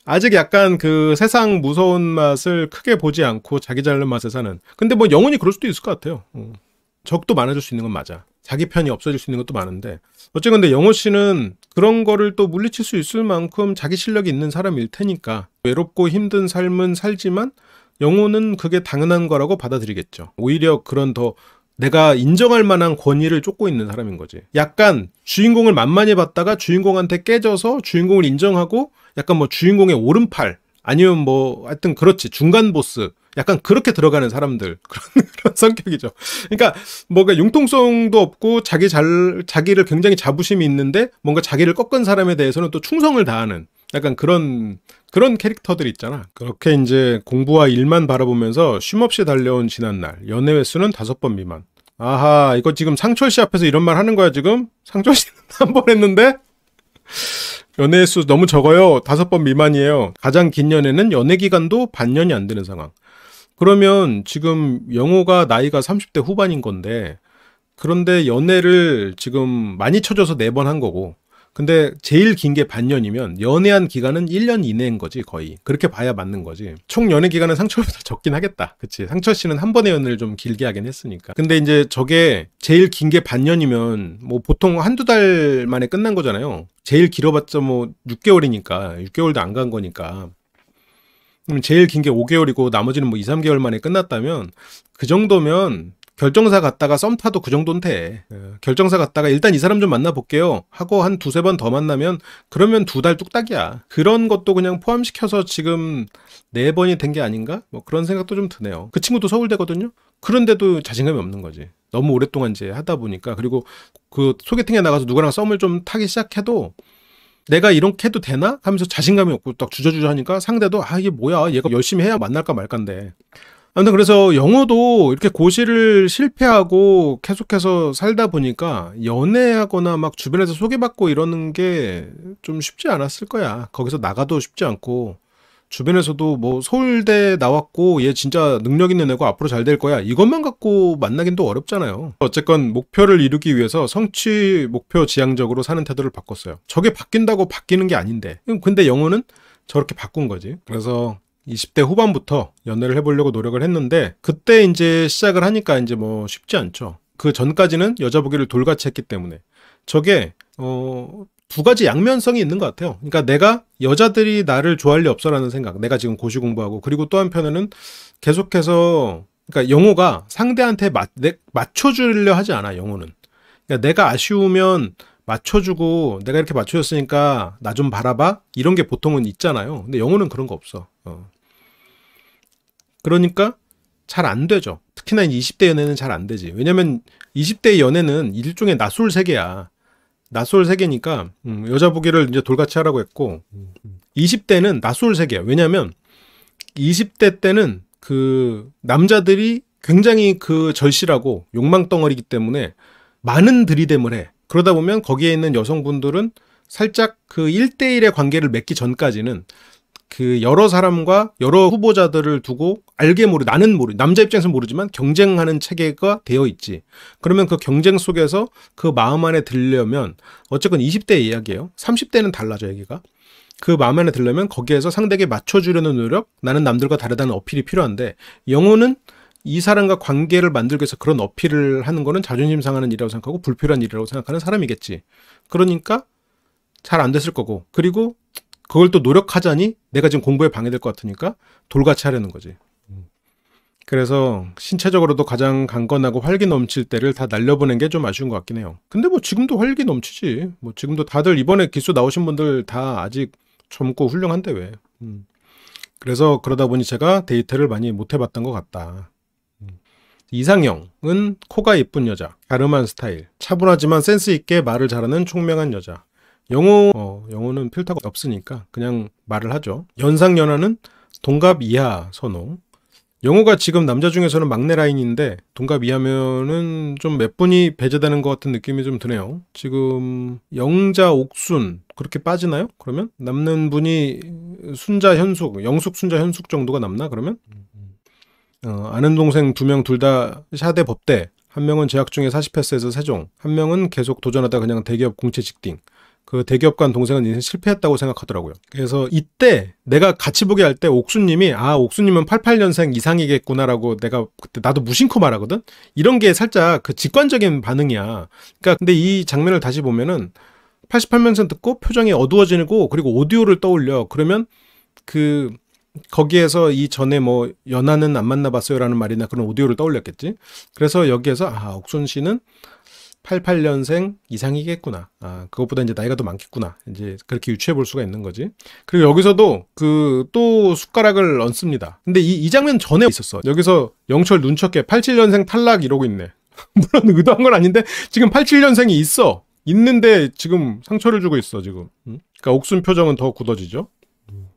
아직 약간 그 세상 무서운 맛을 크게 보지 않고 자기 잘난 맛에 사는. 근데 뭐 영혼이 그럴 수도 있을 것 같아요. 어. 적도 많아질 수 있는 건 맞아. 자기 편이 없어질 수 있는 것도 많은데 어쨌건 근데 영호 씨는 그런 거를 또 물리칠 수 있을 만큼 자기 실력이 있는 사람일 테니까 외롭고 힘든 삶은 살지만 영호는 그게 당연한 거라고 받아들이겠죠. 오히려 그런 더 내가 인정할 만한 권위를 쫓고 있는 사람인 거지. 약간 주인공을 만만히 봤다가 주인공한테 깨져서 주인공을 인정하고 약간 뭐 주인공의 오른팔 아니면 뭐 하여튼 그렇지 중간 보스 약간 그렇게 들어가는 사람들 그런, 그런 성격이죠. 그러니까 뭔가 융통성도 없고 자기 잘 자기를 굉장히 자부심이 있는데 뭔가 자기를 꺾은 사람에 대해서는 또 충성을 다하는 약간 그런 그런 캐릭터들 있잖아. 그렇게 이제 공부와 일만 바라보면서 쉼없이 달려온 지난날 연애 횟수는 다섯 번 미만. 아하 이거 지금 상철 씨 앞에서 이런 말 하는 거야 지금? 상철 씨는 한 번 했는데 연애 횟수 너무 적어요. 다섯 번 미만이에요. 가장 긴 연애는 연애 기간도 반년이 안 되는 상황. 그러면 지금 영호가 나이가 30대 후반인 건데 그런데 연애를 지금 많이 쳐줘서 네 번 한 거고 근데 제일 긴 게 반년이면 연애한 기간은 1년 이내인 거지 거의 그렇게 봐야 맞는 거지 총 연애 기간은 상철보다 적긴 하겠다 그치 상철 씨는 한 번의 연애를 좀 길게 하긴 했으니까 근데 이제 저게 제일 긴 게 반년이면 뭐 보통 한두 달 만에 끝난 거잖아요 제일 길어봤자 뭐 6개월이니까 6개월도 안 간 거니까 그럼 제일 긴 게 5개월이고 나머지는 뭐 2, 3개월 만에 끝났다면 그 정도면 결정사 갔다가 썸 타도 그 정도인데 예, 결정사 갔다가 일단 이 사람 좀 만나볼게요 하고 한 두세 번 더 만나면 그러면 두 달 뚝딱이야 그런 것도 그냥 포함시켜서 지금 네 번이 된 게 아닌가 뭐 그런 생각도 좀 드네요 그 친구도 서울대거든요 그런데도 자신감이 없는 거지 너무 오랫동안 이제 하다 보니까 그리고 그 소개팅에 나가서 누구랑 썸을 좀 타기 시작해도 내가 이렇게 해도 되나 하면서 자신감이 없고 딱 주저주저 하니까 상대도 아 이게 뭐야 얘가 열심히 해야 만날까 말까인데 근데 그래서 영어도 이렇게 고시를 실패하고 계속해서 살다 보니까 연애하거나 막 주변에서 소개받고 이러는 게 좀 쉽지 않았을 거야. 거기서 나가도 쉽지 않고 주변에서도 뭐 서울대 나왔고 얘 진짜 능력 있는 애고 앞으로 잘 될 거야 이것만 갖고 만나긴 또 어렵잖아요 어쨌건 목표를 이루기 위해서 성취 목표 지향적으로 사는 태도를 바꿨어요 저게 바뀐다고 바뀌는 게 아닌데 근데 영어는 저렇게 바꾼 거지 그래서 20대 후반부터 연애를 해보려고 노력을 했는데 그때 이제 시작을 하니까 이제 뭐 쉽지 않죠. 그 전까지는 여자 보기를 돌같이 했기 때문에 저게 어, 두 가지 양면성이 있는 것 같아요. 그러니까 내가 여자들이 나를 좋아할 리 없어라는 생각. 내가 지금 고시 공부하고 그리고 또 한편에는 계속해서 그러니까 영호가 상대한테 맞, 내, 맞춰주려 하지 않아. 영호는 그러니까 내가 아쉬우면 맞춰주고 내가 이렇게 맞춰줬으니까 나 좀 바라봐 이런 게 보통은 있잖아요. 근데 영호는 그런 거 없어. 어. 그러니까 잘 안 되죠. 특히나 20대 연애는 잘 안 되지. 왜냐면 20대 연애는 일종의 낯설 세계야. 낯설 세계니까 음, 여자 보기를 이제 돌같이 하라고 했고 20대는 낯설 세계야. 왜냐면 20대 때는 그 남자들이 굉장히 그 절실하고 욕망덩어리기 때문에 많은 들이댐을 해. 그러다 보면 거기에 있는 여성분들은 살짝 그 1대1의 관계를 맺기 전까지는 그 여러 사람과 여러 후보자들을 두고 알게 모르 나는 모르 남자 입장에서 모르지만 경쟁하는 체계가 되어 있지. 그러면 그 경쟁 속에서 그 마음 안에 들려면 어쨌건 20대 이야기예요. 30대는 달라져 얘기가. 그 마음 안에 들려면 거기에서 상대에게 맞춰주려는 노력, 나는 남들과 다르다는 어필이 필요한데 영호는 이 사람과 관계를 만들기 위해서 그런 어필을 하는 거는 자존심 상하는 일이라고 생각하고 불필요한 일이라고 생각하는 사람이겠지. 그러니까 잘 안 됐을 거고 그리고 그걸 또 노력하자니 내가 지금 공부에 방해될 것 같으니까 돌같이 하려는 거지. 음. 그래서 신체적으로도 가장 강건하고 활기 넘칠 때를 다 날려보낸 게 좀 아쉬운 것 같긴 해요. 근데 뭐 지금도 활기 넘치지. 뭐 지금도 다들 이번에 기수 나오신 분들 다 아직 젊고 훌륭한데 왜. 음. 그래서 그러다 보니 제가 데이트를 많이 못 해봤던 것 같다. 음. 이상형은 코가 예쁜 여자, 가름한 스타일, 차분하지만 센스 있게 말을 잘하는 총명한 여자, 영어, 어, 영어는 필터가 없으니까 그냥 말을 하죠. 연상연하는 동갑 이하 선호. 영어가 지금 남자 중에서는 막내 라인인데 동갑 이하면은 좀 몇 분이 배제되는 것 같은 느낌이 좀 드네요. 지금 영자 옥순 그렇게 빠지나요? 그러면 남는 분이 순자 현숙, 영숙 순자 현숙 정도가 남나 그러면? 어, 아는 동생 두 명 둘 다 샤대 법대 한 명은 재학 중에 40패스에서 세종 한 명은 계속 도전하다 그냥 대기업 공채 직딩 그 대기업 간 동생은 인생 실패했다고 생각하더라고요. 그래서 이때 내가 같이 보게 할 때 옥수님이 아 옥수님은 88년생 이상이겠구나라고 내가 그때 나도 무심코 말하거든. 이런 게 살짝 그 직관적인 반응이야. 그러니까 근데 이 장면을 다시 보면은 88년생 듣고 표정이 어두워지고 그리고 오디오를 떠올려 그러면 그 거기에서 이 전에 뭐 연하는 안 만나봤어요라는 말이나 그런 오디오를 떠올렸겠지. 그래서 여기에서 아 옥순 씨는 88년생 이상이겠구나. 아, 그것보다 이제 나이가 더 많겠구나. 이제 그렇게 유추해 볼 수가 있는 거지. 그리고 여기서도 그 또 숟가락을 얹습니다. 근데 이, 이 장면 전에 있었어. 여기서 영철 눈쳤게 87년생 탈락 이러고 있네. 물론 의도한 건 아닌데 지금 87년생이 있어. 있는데 지금 상처를 주고 있어 지금. 응? 그러니까 옥순 표정은 더 굳어지죠.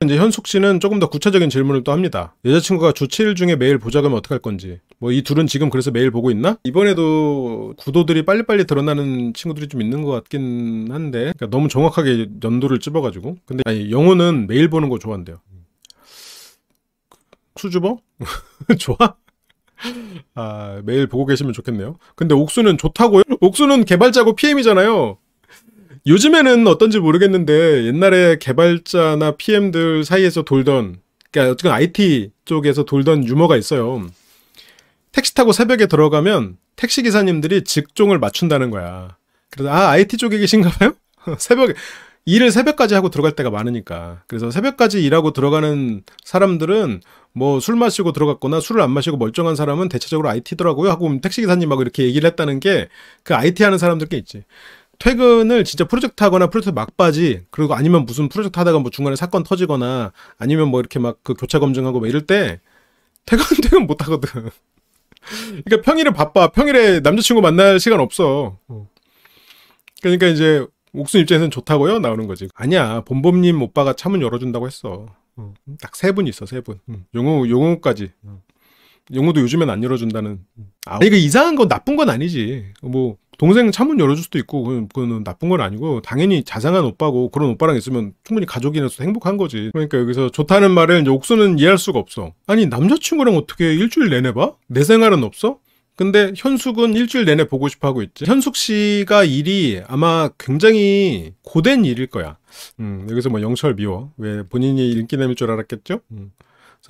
이제 현숙 씨는 조금 더 구체적인 질문을 또 합니다. 여자친구가 주 7일 중에 매일 보자면 어떡할 건지. 뭐 이 둘은 지금 그래서 매일 보고 있나? 이번에도 구도들이 빨리빨리 드러나는 친구들이 좀 있는 것 같긴 한데 그러니까 너무 정확하게 연도를 찝어가지고 근데 아니 영호는 매일 보는 거 좋아한대요. 수줍어? 좋아? 아 매일 보고 계시면 좋겠네요. 근데 옥수는 좋다고요? 옥수는 개발자고 PM이잖아요. 요즘에는 어떤지 모르겠는데 옛날에 개발자나 PM들 사이에서 돌던 그러니까 어쨌든 IT 쪽에서 돌던 유머가 있어요. 택시 타고 새벽에 들어가면 택시 기사님들이 직종을 맞춘다는 거야. 그래서 아 IT 쪽에 계신가 봐요? 새벽에 일을 새벽까지 하고 들어갈 때가 많으니까. 그래서 새벽까지 일하고 들어가는 사람들은 뭐 술 마시고 들어갔거나 술을 안 마시고 멀쩡한 사람은 대체적으로 IT더라고요 하고 택시 기사님하고 이렇게 얘기를 했다는 게 그 IT 하는 사람들 꽤 있지. 퇴근을 진짜 프로젝트 하거나 프로젝트 막바지 그리고 아니면 무슨 프로젝트 하다가 뭐 중간에 사건 터지거나 아니면 뭐 이렇게 막 그 교차 검증하고 막 이럴 때 퇴근 퇴근 못 하거든. 그러니까 평일에 바빠. 평일에 남자친구 만날 시간 없어. 그러니까 이제 옥순 입장에서는 좋다고요? 나오는 거지. 아니야. 본범님 오빠가 차문 열어준다고 했어. 딱 세 분 있어, 세 분. 용호, 용호까지. 용호도 요즘엔 안 열어준다는. 아, 이거 이상한 건 나쁜 건 아니지. 뭐, 동생 창문 열어줄 수도 있고 그거는 나쁜 건 아니고 당연히 자상한 오빠고 그런 오빠랑 있으면 충분히 가족이라서 행복한 거지 그러니까 여기서 좋다는 말을 옥수는 이해할 수가 없어 아니 남자친구랑 어떻게 일주일 내내 봐? 내 생활은 없어? 근데 현숙은 일주일 내내 보고 싶어 하고 있지 현숙 씨가 일이 아마 굉장히 고된 일일 거야 음, 여기서 뭐 영철 미워 왜 본인이 인기 내밀 줄 알았겠죠? 음.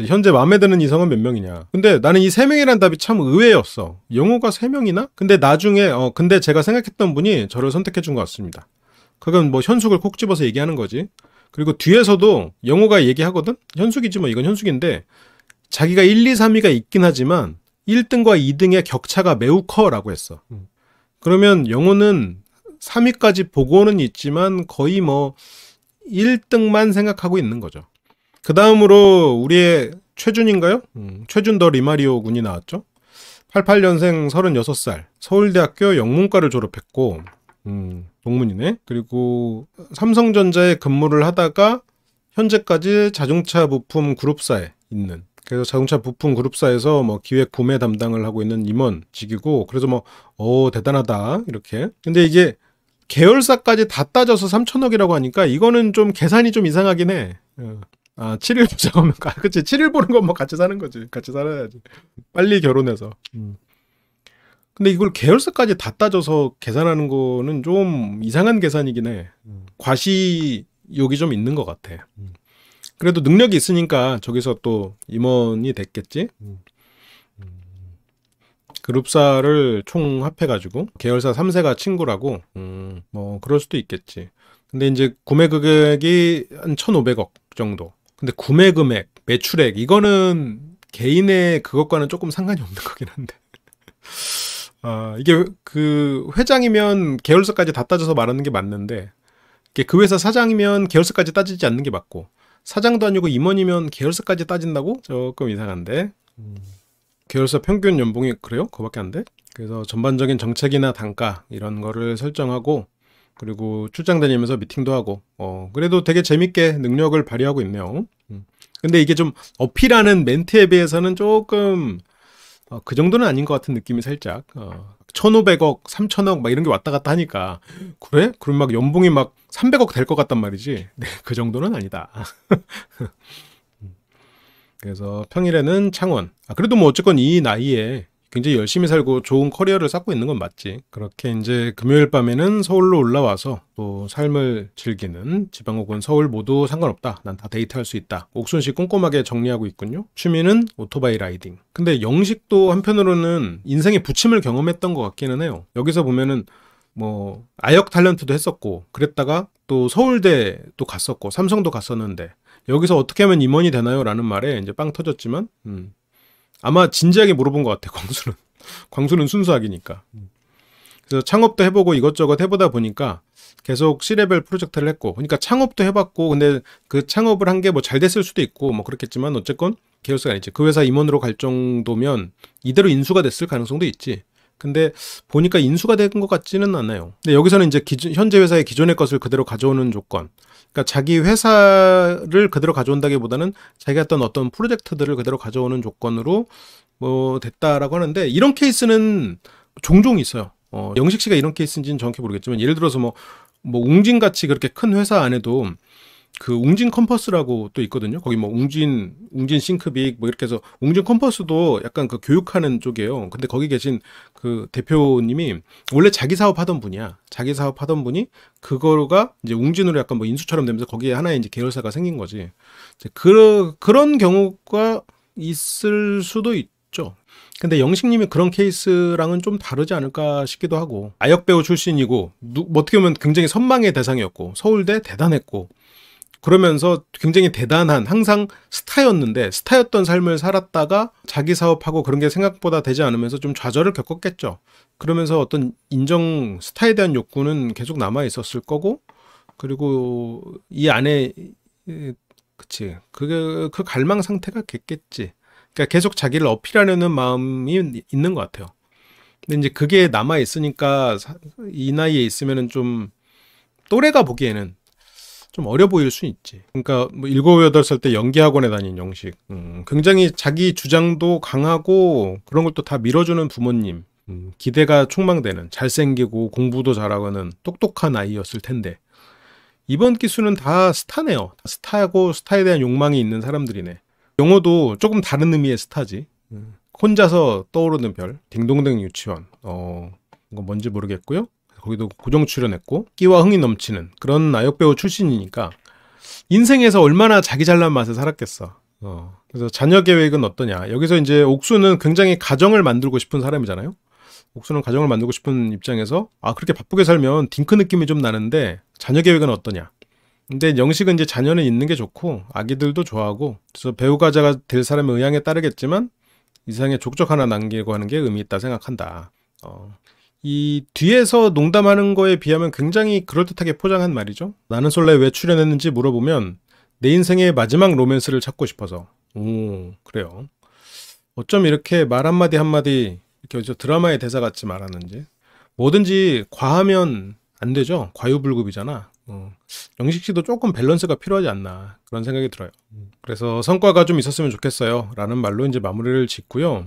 현재 마음에 드는 이성은 몇 명이냐. 근데 나는 이 세 명이란 답이 참 의외였어. 영어가 세 명이나? 근데 나중에 어 근데 제가 생각했던 분이 저를 선택해 준 것 같습니다. 그건 뭐 현숙을 콕 집어서 얘기하는 거지. 그리고 뒤에서도 영어가 얘기하거든. 현숙이지 뭐 이건 현숙인데 자기가 1, 2, 3위가 있긴 하지만 1등과 2등의 격차가 매우 커라고 했어. 음. 그러면 영어는 3위까지 보고는 있지만 거의 뭐 1등만 생각하고 있는 거죠. 그 다음으로 우리의 최준인가요? 음, 최준 더 리마리오 군이 나왔죠. 88년생 36살, 서울대학교 영문과를 졸업했고, 음, 동문이네. 그리고 삼성전자에 근무를 하다가 현재까지 자동차 부품 그룹사에 있는 그래서 자동차 부품 그룹사에서 뭐 기획 구매 담당을 하고 있는 임원직이고 그래서 뭐어 대단하다 이렇게 근데 이게 계열사까지 다 따져서 3천억이라고 하니까 이거는 좀 계산이 좀 이상하긴 해 어. 아, 7일 보자하면 아, 그치. 7일 보는 건 뭐 같이 사는 거지. 같이 살아야지. 빨리 결혼해서. 음. 근데 이걸 계열사까지 다 따져서 계산하는 거는 좀 이상한 계산이긴 해. 음. 과시욕이 좀 있는 것 같아. 음. 그래도 능력이 있으니까 저기서 또 임원이 됐겠지. 음. 음. 그룹사를 총 합해가지고 계열사 3세가 친구라고 음, 뭐 그럴 수도 있겠지. 근데 이제 구매 금액이 한 1,500억 정도. 근데 구매 금액, 매출액 이거는 개인의 그것과는 조금 상관이 없는 거긴 한데. 아, 이게 그 회장이면 계열사까지 다 따져서 말하는 게 맞는데 그 회사 사장이면 계열사까지 따지지 않는 게 맞고 사장도 아니고 임원이면 계열사까지 따진다고 조금 이상한데 계열사 평균 연봉이 그래요? 그밖에 안 돼? 그래서 전반적인 정책이나 단가 이런 거를 설정하고 그리고 출장 다니면서 미팅도 하고 어 그래도 되게 재밌게 능력을 발휘하고 있네요. 음. 근데 이게 좀 어필하는 멘트에 비해서는 조금 어, 그 정도는 아닌 것 같은 느낌이 살짝 어, 1,500억, 3,000억 막 이런 게 왔다 갔다 하니까 그래? 그럼 막 연봉이 막 300억 될 것 같단 말이지. 네, 그 정도는 아니다. 음. 그래서 평일에는 창원. 아, 그래도 뭐 어쨌건 이 나이에 굉장히 열심히 살고 좋은 커리어를 쌓고 있는 건 맞지. 그렇게 이제 금요일 밤에는 서울로 올라와서 또 삶을 즐기는 지방 혹은 서울 모두 상관없다. 난 다 데이트할 수 있다. 옥순씨 꼼꼼하게 정리하고 있군요. 취미는 오토바이 라이딩. 근데 영식도 한편으로는 인생의 부침을 경험했던 것 같기는 해요. 여기서 보면은 뭐 아역 탤런트도 했었고 그랬다가 또 서울대 도 갔었고 삼성도 갔었는데 여기서 어떻게 하면 임원이 되나요? 라는 말에 이제 빵 터졌지만 음, 아마 진지하게 물어본 것 같아 광수는 광수는 순수하기니까 그래서 창업도 해보고 이것저것 해보다 보니까 계속 시레벨 프로젝트를 했고 그러니까 창업도 해봤고 근데 그 창업을 한 게 뭐 잘 됐을 수도 있고 뭐 그렇겠지만 어쨌건 계열사가 아니지 그 회사 임원으로 갈 정도면 이대로 인수가 됐을 가능성도 있지 근데 보니까 인수가 된 것 같지는 않아요 근데 여기서는 이제 기존, 현재 회사의 기존의 것을 그대로 가져오는 조건 그러니까 자기 회사를 그대로 가져온다기보다는 자기가 했던 어떤 프로젝트들을 그대로 가져오는 조건으로 뭐 됐다라고 하는데 이런 케이스는 종종 있어요. 어, 영식 씨가 이런 케이스인지는 정확히 모르겠지만 예를 들어서 뭐, 뭐 웅진 같이 그렇게 큰 회사 안에도 그 웅진 컴퍼스라고 또 있거든요. 거기 뭐 웅진 웅진 싱크빅 뭐 이렇게 해서 웅진 컴퍼스도 약간 그 교육하는 쪽이에요. 근데 거기 계신 그 대표님이 원래 자기 사업 하던 분이야. 자기 사업 하던 분이 그거가 이제 웅진으로 약간 뭐 인수처럼 되면서 거기에 하나의 이제 계열사가 생긴 거지. 이제 그 그런 경우가 있을 수도 있죠. 근데 영식님이 그런 케이스랑은 좀 다르지 않을까 싶기도 하고 아역 배우 출신이고 누, 뭐 어떻게 보면 굉장히 선망의 대상이었고 서울대 대단했고 그러면서 굉장히 대단한 항상 스타였는데 스타였던 삶을 살았다가 자기 사업하고 그런 게 생각보다 되지 않으면서 좀 좌절을 겪었겠죠. 그러면서 어떤 인정 스타에 대한 욕구는 계속 남아 있었을 거고 그리고 이 안에 그치 그게 그 갈망 상태가 겠겠지. 그러니까 계속 자기를 어필하려는 마음이 있는 것 같아요. 근데 이제 그게 남아 있으니까 이 나이에 있으면은 좀 또래가 보기에는 좀 어려 보일 수 있지. 그러니까 뭐 일곱 여덟 살 때 연기학원에 다닌 영식, 음, 굉장히 자기 주장도 강하고 그런 것도 다 밀어주는 부모님. 음, 기대가 촉망되는 잘생기고 공부도 잘하고는 똑똑한 아이였을 텐데 이번 기수는 다 스타네요. 스타고 스타에 대한 욕망이 있는 사람들이네. 영어도 조금 다른 의미의 스타지. 음, 혼자서 떠오르는 별, 딩동댕 유치원, 어, 이거 뭔지 모르겠고요. 거기도 고정 출연했고 끼와 흥이 넘치는 그런 아역 배우 출신이니까 인생에서 얼마나 자기 잘난 맛을 살았겠어. 어. 그래서 자녀 계획은 어떠냐? 여기서 이제 옥수는 굉장히 가정을 만들고 싶은 사람이잖아요. 옥수는 가정을 만들고 싶은 입장에서 아 그렇게 바쁘게 살면 딩크 느낌이 좀 나는데 자녀 계획은 어떠냐? 근데 영식은 이제 자녀는 있는 게 좋고 아기들도 좋아하고 그래서 배우가자가 될 사람의 의향에 따르겠지만 이상의 족적 하나 남기고 하는 게 의미 있다 생각한다. 어. 이 뒤에서 농담하는 거에 비하면 굉장히 그럴듯하게 포장한 말이죠. 나는 솔레 왜 출연했는지 물어보면 내 인생의 마지막 로맨스를 찾고 싶어서. 오, 그래요. 어쩜 이렇게 말 한마디 한마디 이렇게 드라마의 대사 같지말았는지 뭐든지 과하면 안 되죠. 과유불급이잖아. 어. 영식 씨도 조금 밸런스가 필요하지 않나 그런 생각이 들어요. 그래서 성과가 좀 있었으면 좋겠어요. 라는 말로 이제 마무리를 짓고요.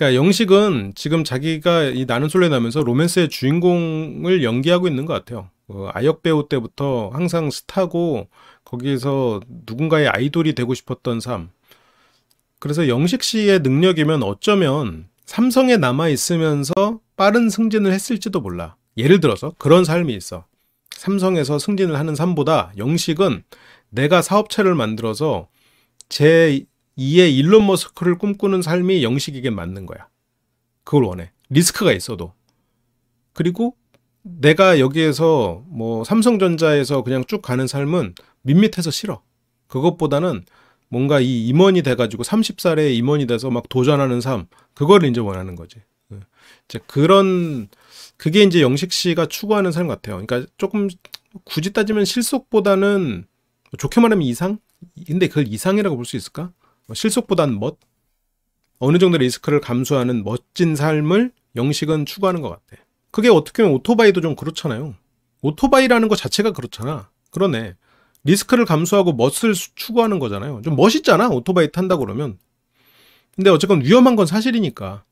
그러니까 영식은 지금 자기가 이 나는 솔레 나면서 로맨스의 주인공을 연기하고 있는 것 같아요. 어, 아역 배우 때부터 항상 스타고 거기에서 누군가의 아이돌이 되고 싶었던 삶. 그래서 영식 씨의 능력이면 어쩌면 삼성에 남아 있으면서 빠른 승진을 했을지도 몰라. 예를 들어서 그런 삶이 있어. 삼성에서 승진을 하는 삶보다 영식은 내가 사업체를 만들어서 제 이에 일론 머스크를 꿈꾸는 삶이 영식에게 맞는 거야. 그걸 원해. 리스크가 있어도. 그리고 내가 여기에서 뭐 삼성전자에서 그냥 쭉 가는 삶은 밋밋해서 싫어. 그것보다는 뭔가 이 임원이 돼가지고 30살에 임원이 돼서 막 도전하는 삶, 그걸 이제 원하는 거지. 예. 이제 그런, 그게 이제 영식 씨가 추구하는 삶 같아요. 그러니까 조금 굳이 따지면 실속보다는 좋게 말하면 이상? 근데 그걸 이상이라고 볼 수 있을까? 뭐 실속보단 멋, 어느 정도 리스크를 감수하는 멋진 삶을 영식은 추구하는 것 같아. 그게 어떻게 보면 오토바이도 좀 그렇잖아요. 오토바이라는 것 자체가 그렇잖아. 그러네. 리스크를 감수하고 멋을 추구하는 거잖아요. 좀 멋있잖아. 오토바이 탄다 그러면. 근데 어쨌건 위험한 건 사실이니까.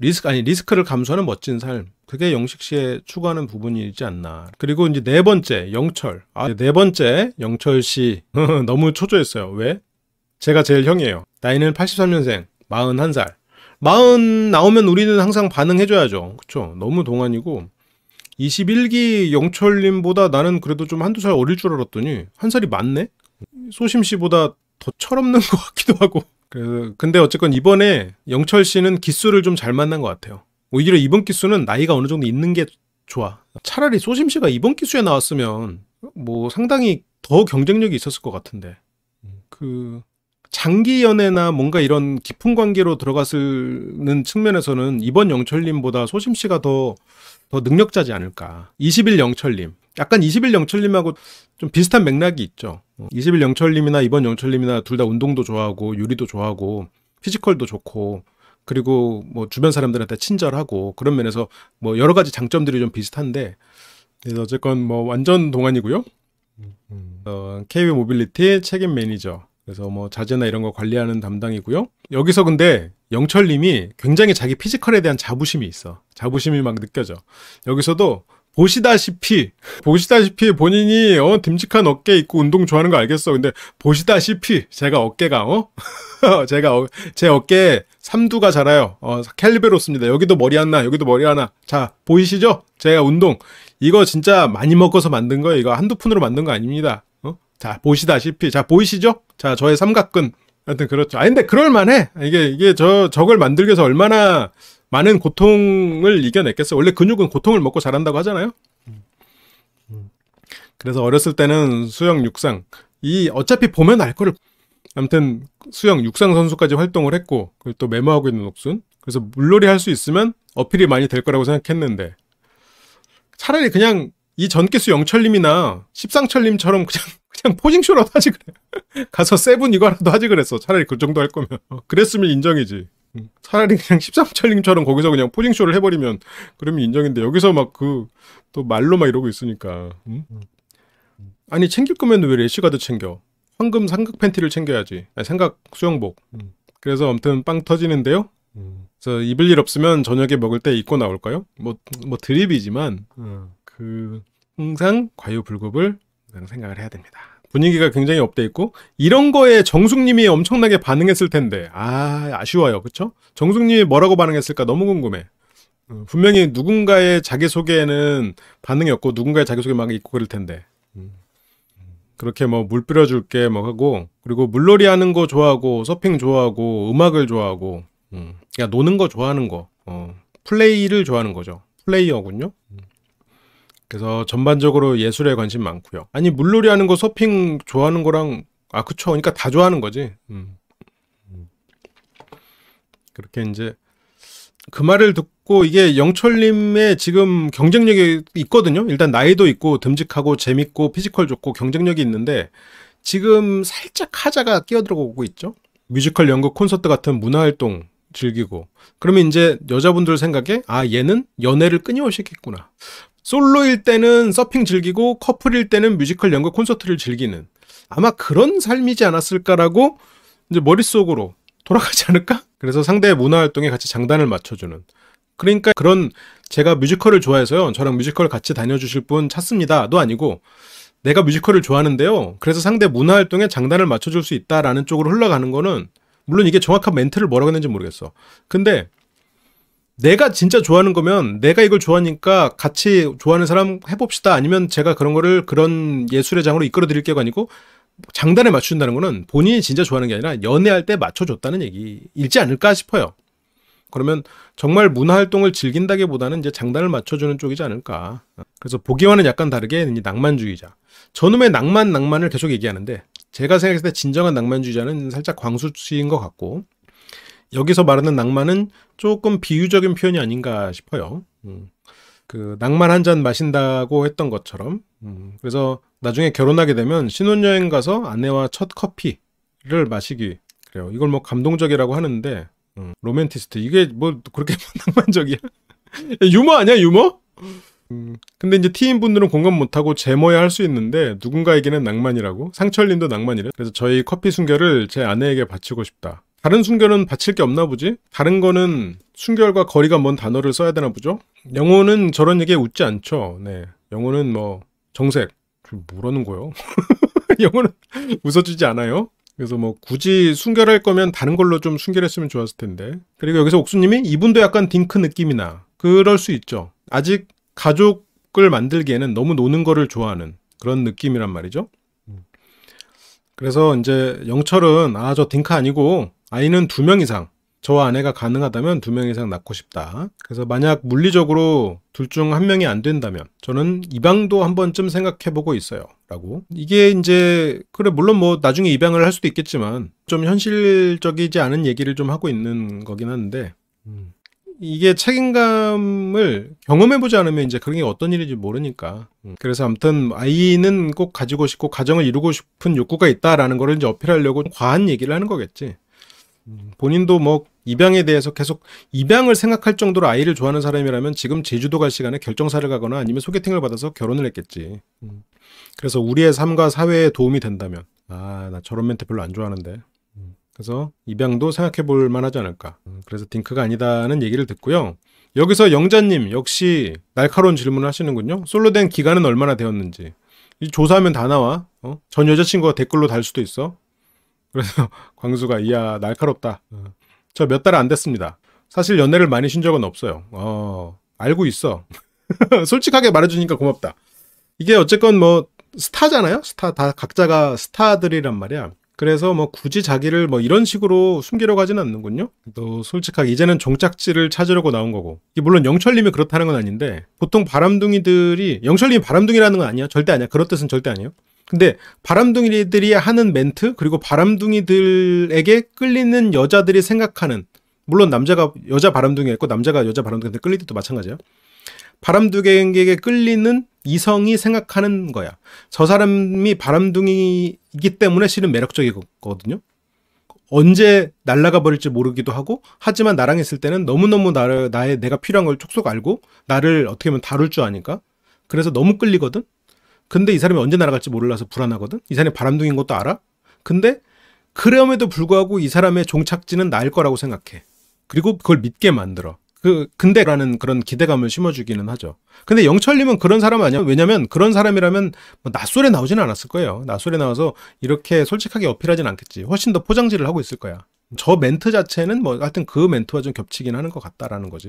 리스크 아니 리스크를 감수하는 멋진 삶. 그게 영식 씨의 추구하는 부분이지 않나. 그리고 이제 네 번째 영철. 아, 네 번째 영철 씨 너무 초조했어요. 왜? 제가 제일 형이에요. 나이는 83년생, 41살. 40 나오면 우리는 항상 반응해줘야죠. 그쵸? 너무 동안이고. 21기 영철님보다 나는 그래도 좀 한두 살 어릴 줄 알았더니 한 살이 많네? 소심 씨보다 더 철없는 것 같기도 하고. 그래서 근데 어쨌건 이번에 영철 씨는 기수를 좀 잘 만난 것 같아요. 오히려 이번 기수는 나이가 어느 정도 있는 게 좋아. 차라리 소심 씨가 이번 기수에 나왔으면 뭐 상당히 더 경쟁력이 있었을 것 같은데. 그 장기 연애나 뭔가 이런 깊은 관계로 들어갔는 측면에서는 이번 영철님보다 소심 씨가 더, 더 능력자지 않을까. 20일 영철님. 약간 20일 영철님하고 좀 비슷한 맥락이 있죠. 20일 어, 영철님이나 이번 영철님이나 둘 다 운동도 좋아하고 요리도 좋아하고 피지컬도 좋고 그리고 뭐 주변 사람들한테 친절하고 그런 면에서 뭐 여러 가지 장점들이 좀 비슷한데 네, 어쨌건 뭐 완전 동안이고요. 음, 음. 어, KW 모빌리티 책임 매니저 그래서 뭐 자재나 이런 거 관리하는 담당이고요. 여기서 근데 영철님이 굉장히 자기 피지컬에 대한 자부심이 있어. 자부심이 막 느껴져. 여기서도 보시다시피 보시다시피 본인이 어 듬직한 어깨 있고 운동 좋아하는 거 알겠어. 근데 보시다시피 제가 어깨가 어 제가 어, 제 어깨에 삼두가 자라요. 어 캘리베로스입니다. 여기도 머리 하나, 여기도 머리 하나. 자 보이시죠? 제가 운동 이거 진짜 많이 먹어서 만든 거예요. 이거 한두 푼으로 만든 거 아닙니다. 자, 보시다시피. 자, 보이시죠? 자, 저의 삼각근. 하여튼 그렇죠. 아, 근데 그럴만해. 이게, 이게 저, 저걸 만들기 위해서 얼마나 많은 고통을 이겨냈겠어. 원래 근육은 고통을 먹고 자란다고 하잖아요. 그래서 어렸을 때는 수영, 육상. 이, 어차피 보면 알 거를. 아무튼 수영, 육상 선수까지 활동을 했고, 그리고 또 메모하고 있는 옥순. 그래서 물놀이 할 수 있으면 어필이 많이 될 거라고 생각했는데, 차라리 그냥 이 전기수 영철님이나 십상철님처럼 그냥 그냥 포징쇼라도 하지 그래. 가서 세븐 이거라도 하지 그랬어. 차라리 그 정도 할 거면. 어, 그랬으면 인정이지. 음, 차라리 그냥 13철님처럼 거기서 그냥 포징쇼를 해버리면 그러면 인정인데 여기서 막 그 또 말로 막 이러고 있으니까 음? 아니 챙길 거면 왜래시가드 챙겨 황금 삼각 팬티를 챙겨야지 아니, 삼각 수영복 음. 그래서 아무튼 빵 터지는데요 그래서 입을 일 없으면 저녁에 먹을 때 입고 나올까요? 뭐, 뭐 드립이지만 그 항상 과유불급을 이런 생각을 해야 됩니다. 분위기가 굉장히 업돼 있고 이런 거에 정숙님이 엄청나게 반응했을 텐데 아 아쉬워요, 그쵸 정숙님이 뭐라고 반응했을까 너무 궁금해. 어, 분명히 누군가의 자기 소개에는 반응이 없고 누군가의 자기 소개 막 있고 그럴 텐데 음. 그렇게 뭐 물 뿌려줄게 뭐 하고 그리고 물놀이 하는 거 좋아하고 서핑 좋아하고 음악을 좋아하고 음. 그냥 그러니까 노는 거 좋아하는 거 어. 플레이를 좋아하는 거죠. 플레이어군요. 음. 그래서 전반적으로 예술에 관심 많고요. 아니 물놀이 하는 거, 서핑 좋아하는 거랑 아 그쵸. 그러니까 다 좋아하는 거지. 음. 음. 그렇게 이제 그 말을 듣고 이게 영철님의 지금 경쟁력이 있거든요. 일단 나이도 있고 듬직하고 재밌고 피지컬 좋고 경쟁력이 있는데 지금 살짝 하자가 끼어들어오고 있죠. 뮤지컬 연극 콘서트 같은 문화활동 즐기고 그러면 이제 여자분들 생각에 아 얘는 연애를 끊임없이 했겠구나 솔로일 때는 서핑 즐기고 커플일 때는 뮤지컬 연극 콘서트를 즐기는 아마 그런 삶이지 않았을까라고 이제 머릿속으로 돌아가지 않을까? 그래서 상대의 문화 활동에 같이 장단을 맞춰주는 그러니까 그런 제가 뮤지컬을 좋아해서요 저랑 뮤지컬 같이 다녀주실 분 찾습니다도 아니고 내가 뮤지컬을 좋아하는데요 그래서 상대 문화 활동에 장단을 맞춰줄 수 있다라는 쪽으로 흘러가는 거는 물론 이게 정확한 멘트를 뭐라고 했는지 모르겠어 근데 내가 진짜 좋아하는 거면 내가 이걸 좋아하니까 같이 좋아하는 사람 해봅시다. 아니면 제가 그런 거를 그런 예술의 장으로 이끌어 드릴 게 아니고 장단에 맞춘다는 거는 본인이 진짜 좋아하는 게 아니라 연애할 때 맞춰줬다는 얘기일지 않을까 싶어요. 그러면 정말 문화 활동을 즐긴다기보다는 이제 장단을 맞춰주는 쪽이지 않을까. 그래서 보기와는 약간 다르게 낭만주의자. 전놈의 낭만 낭만을 계속 얘기하는데 제가 생각했을 때 진정한 낭만주의자는 살짝 광수 씨인 것 같고 여기서 말하는 낭만은 조금 비유적인 표현이 아닌가 싶어요. 음, 그 낭만 한 잔 마신다고 했던 것처럼. 음, 그래서 나중에 결혼하게 되면 신혼여행 가서 아내와 첫 커피를 마시기 그래요. 이걸 뭐 감동적이라고 하는데 음, 로맨티스트 이게 뭐 그렇게 낭만적이야? 유머 아니야 유머? 음. 근데 이제 티인 분들은 공감 못하고 제모야 할 수 있는데 누군가에게는 낭만이라고 상철님도 낭만이래. 그래서 저희 커피 순결을 제 아내에게 바치고 싶다. 다른 순결은 바칠 게 없나 보지? 다른 거는 순결과 거리가 먼 단어를 써야 되나 보죠? 영호는 저런 얘기에 웃지 않죠. 네. 영호는뭐 정색. 뭐라는 거요? 영어는 웃어주지 않아요. 그래서 뭐 굳이 순결할 거면 다른 걸로 좀 순결했으면 좋았을 텐데. 그리고 여기서 옥수님이 이분도 약간 딩크 느낌이 나. 그럴 수 있죠. 아직 가족을 만들기에는 너무 노는 거를 좋아하는 그런 느낌이란 말이죠. 그래서 이제 영철은 아 저 딩크 아니고 아이는 두 명 이상 저와 아내가 가능하다면 두 명 이상 낳고 싶다. 그래서 만약 물리적으로 둘 중 한 명이 안 된다면 저는 입양도 한 번쯤 생각해보고 있어요. 라고 이게 이제 그래 물론 뭐 나중에 입양을 할 수도 있겠지만 좀 현실적이지 않은 얘기를 좀 하고 있는 거긴 한데 음. 이게 책임감을 경험해보지 않으면 이제 그런 게 어떤 일인지 모르니까. 음. 그래서 아무튼 아이는 꼭 가지고 싶고 가정을 이루고 싶은 욕구가 있다라는 거를 이제 어필하려고 과한 얘기를 하는 거겠지. 본인도 뭐 입양에 대해서 계속 입양을 생각할 정도로 아이를 좋아하는 사람이라면 지금 제주도 갈 시간에 결정사를 가거나 아니면 소개팅을 받아서 결혼을 했겠지. 음. 그래서 우리의 삶과 사회에 도움이 된다면 아 나 저런 멘트 별로 안 좋아하는데. 음. 그래서 입양도 생각해 볼 만하지 않을까. 음, 그래서 딩크가 아니다는 얘기를 듣고요. 여기서 영자님 역시 날카로운 질문을 하시는군요. 솔로 된 기간은 얼마나 되었는지. 조사하면 다 나와. 어? 전 여자친구가 댓글로 달 수도 있어. 그래서 광수가 이야 날카롭다. 저 몇 달 안 됐습니다. 사실 연애를 많이 쉰 적은 없어요. 어, 알고 있어. 솔직하게 말해주니까 고맙다. 이게 어쨌건 뭐 스타잖아요. 스타 다 각자가 스타들이란 말이야. 그래서 뭐 굳이 자기를 뭐 이런 식으로 숨기려고 하진 않는군요. 또 솔직하게 이제는 종착지를 찾으려고 나온 거고. 물론 영철님이 그렇다는 건 아닌데 보통 바람둥이들이 영철님이 바람둥이라는 건 아니야. 절대 아니야. 그런 뜻은 절대 아니에요. 근데 바람둥이들이 하는 멘트 그리고 바람둥이들에게 끌리는 여자들이 생각하는 물론 남자가 여자 바람둥이였고 남자가 여자 바람둥이한테 끌릴 때도 마찬가지예요. 바람둥이에게 끌리는 이성이 생각하는 거야. 저 사람이 바람둥이이기 때문에 실은 매력적이거든요. 언제 날아가 버릴지 모르기도 하고 하지만 나랑 있을 때는 너무너무 나를 나의 내가 필요한 걸 촉속 알고 나를 어떻게 보면 다룰 줄 아니까 그래서 너무 끌리거든 근데 이 사람이 언제 날아갈지 몰라서 불안하거든. 이 사람이 바람둥인 것도 알아. 근데 그럼에도 불구하고 이 사람의 종착지는 나일 거라고 생각해. 그리고 그걸 믿게 만들어. 그 근데라는 그런 기대감을 심어주기는 하죠. 근데 영철님은 그런 사람 아니야? 왜냐면 그런 사람이라면 뭐 낯설에 나오진 않았을 거예요. 낯설에 나와서 이렇게 솔직하게 어필하진 않겠지. 훨씬 더 포장지를 하고 있을 거야. 저 멘트 자체는 뭐 하여튼 그 멘트와 좀 겹치긴 하는 것 같다라는 거지.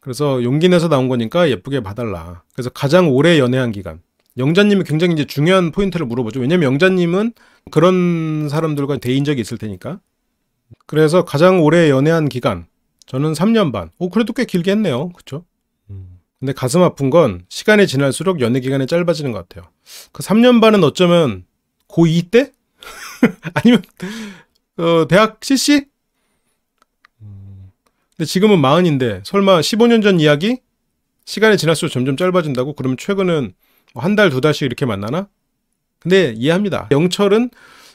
그래서 용기 내서 나온 거니까 예쁘게 봐달라. 그래서 가장 오래 연애한 기간. 영자님이 굉장히 이제 중요한 포인트를 물어보죠. 왜냐면 영자님은 그런 사람들과 대인 적이 있을 테니까. 그래서 가장 오래 연애한 기간 저는 3년 반. 오 그래도 꽤 길게 했네요. 그렇죠? 근데 가슴 아픈 건 시간이 지날수록 연애 기간이 짧아지는 것 같아요. 그 3년 반은 어쩌면 고2 때? 아니면 어, 대학 CC? 근데 지금은 마흔인데 설마 15년 전 이야기? 시간이 지날수록 점점 짧아진다고? 그러면 최근은 한 달, 두 달씩 이렇게 만나나? 근데 이해합니다. 영철은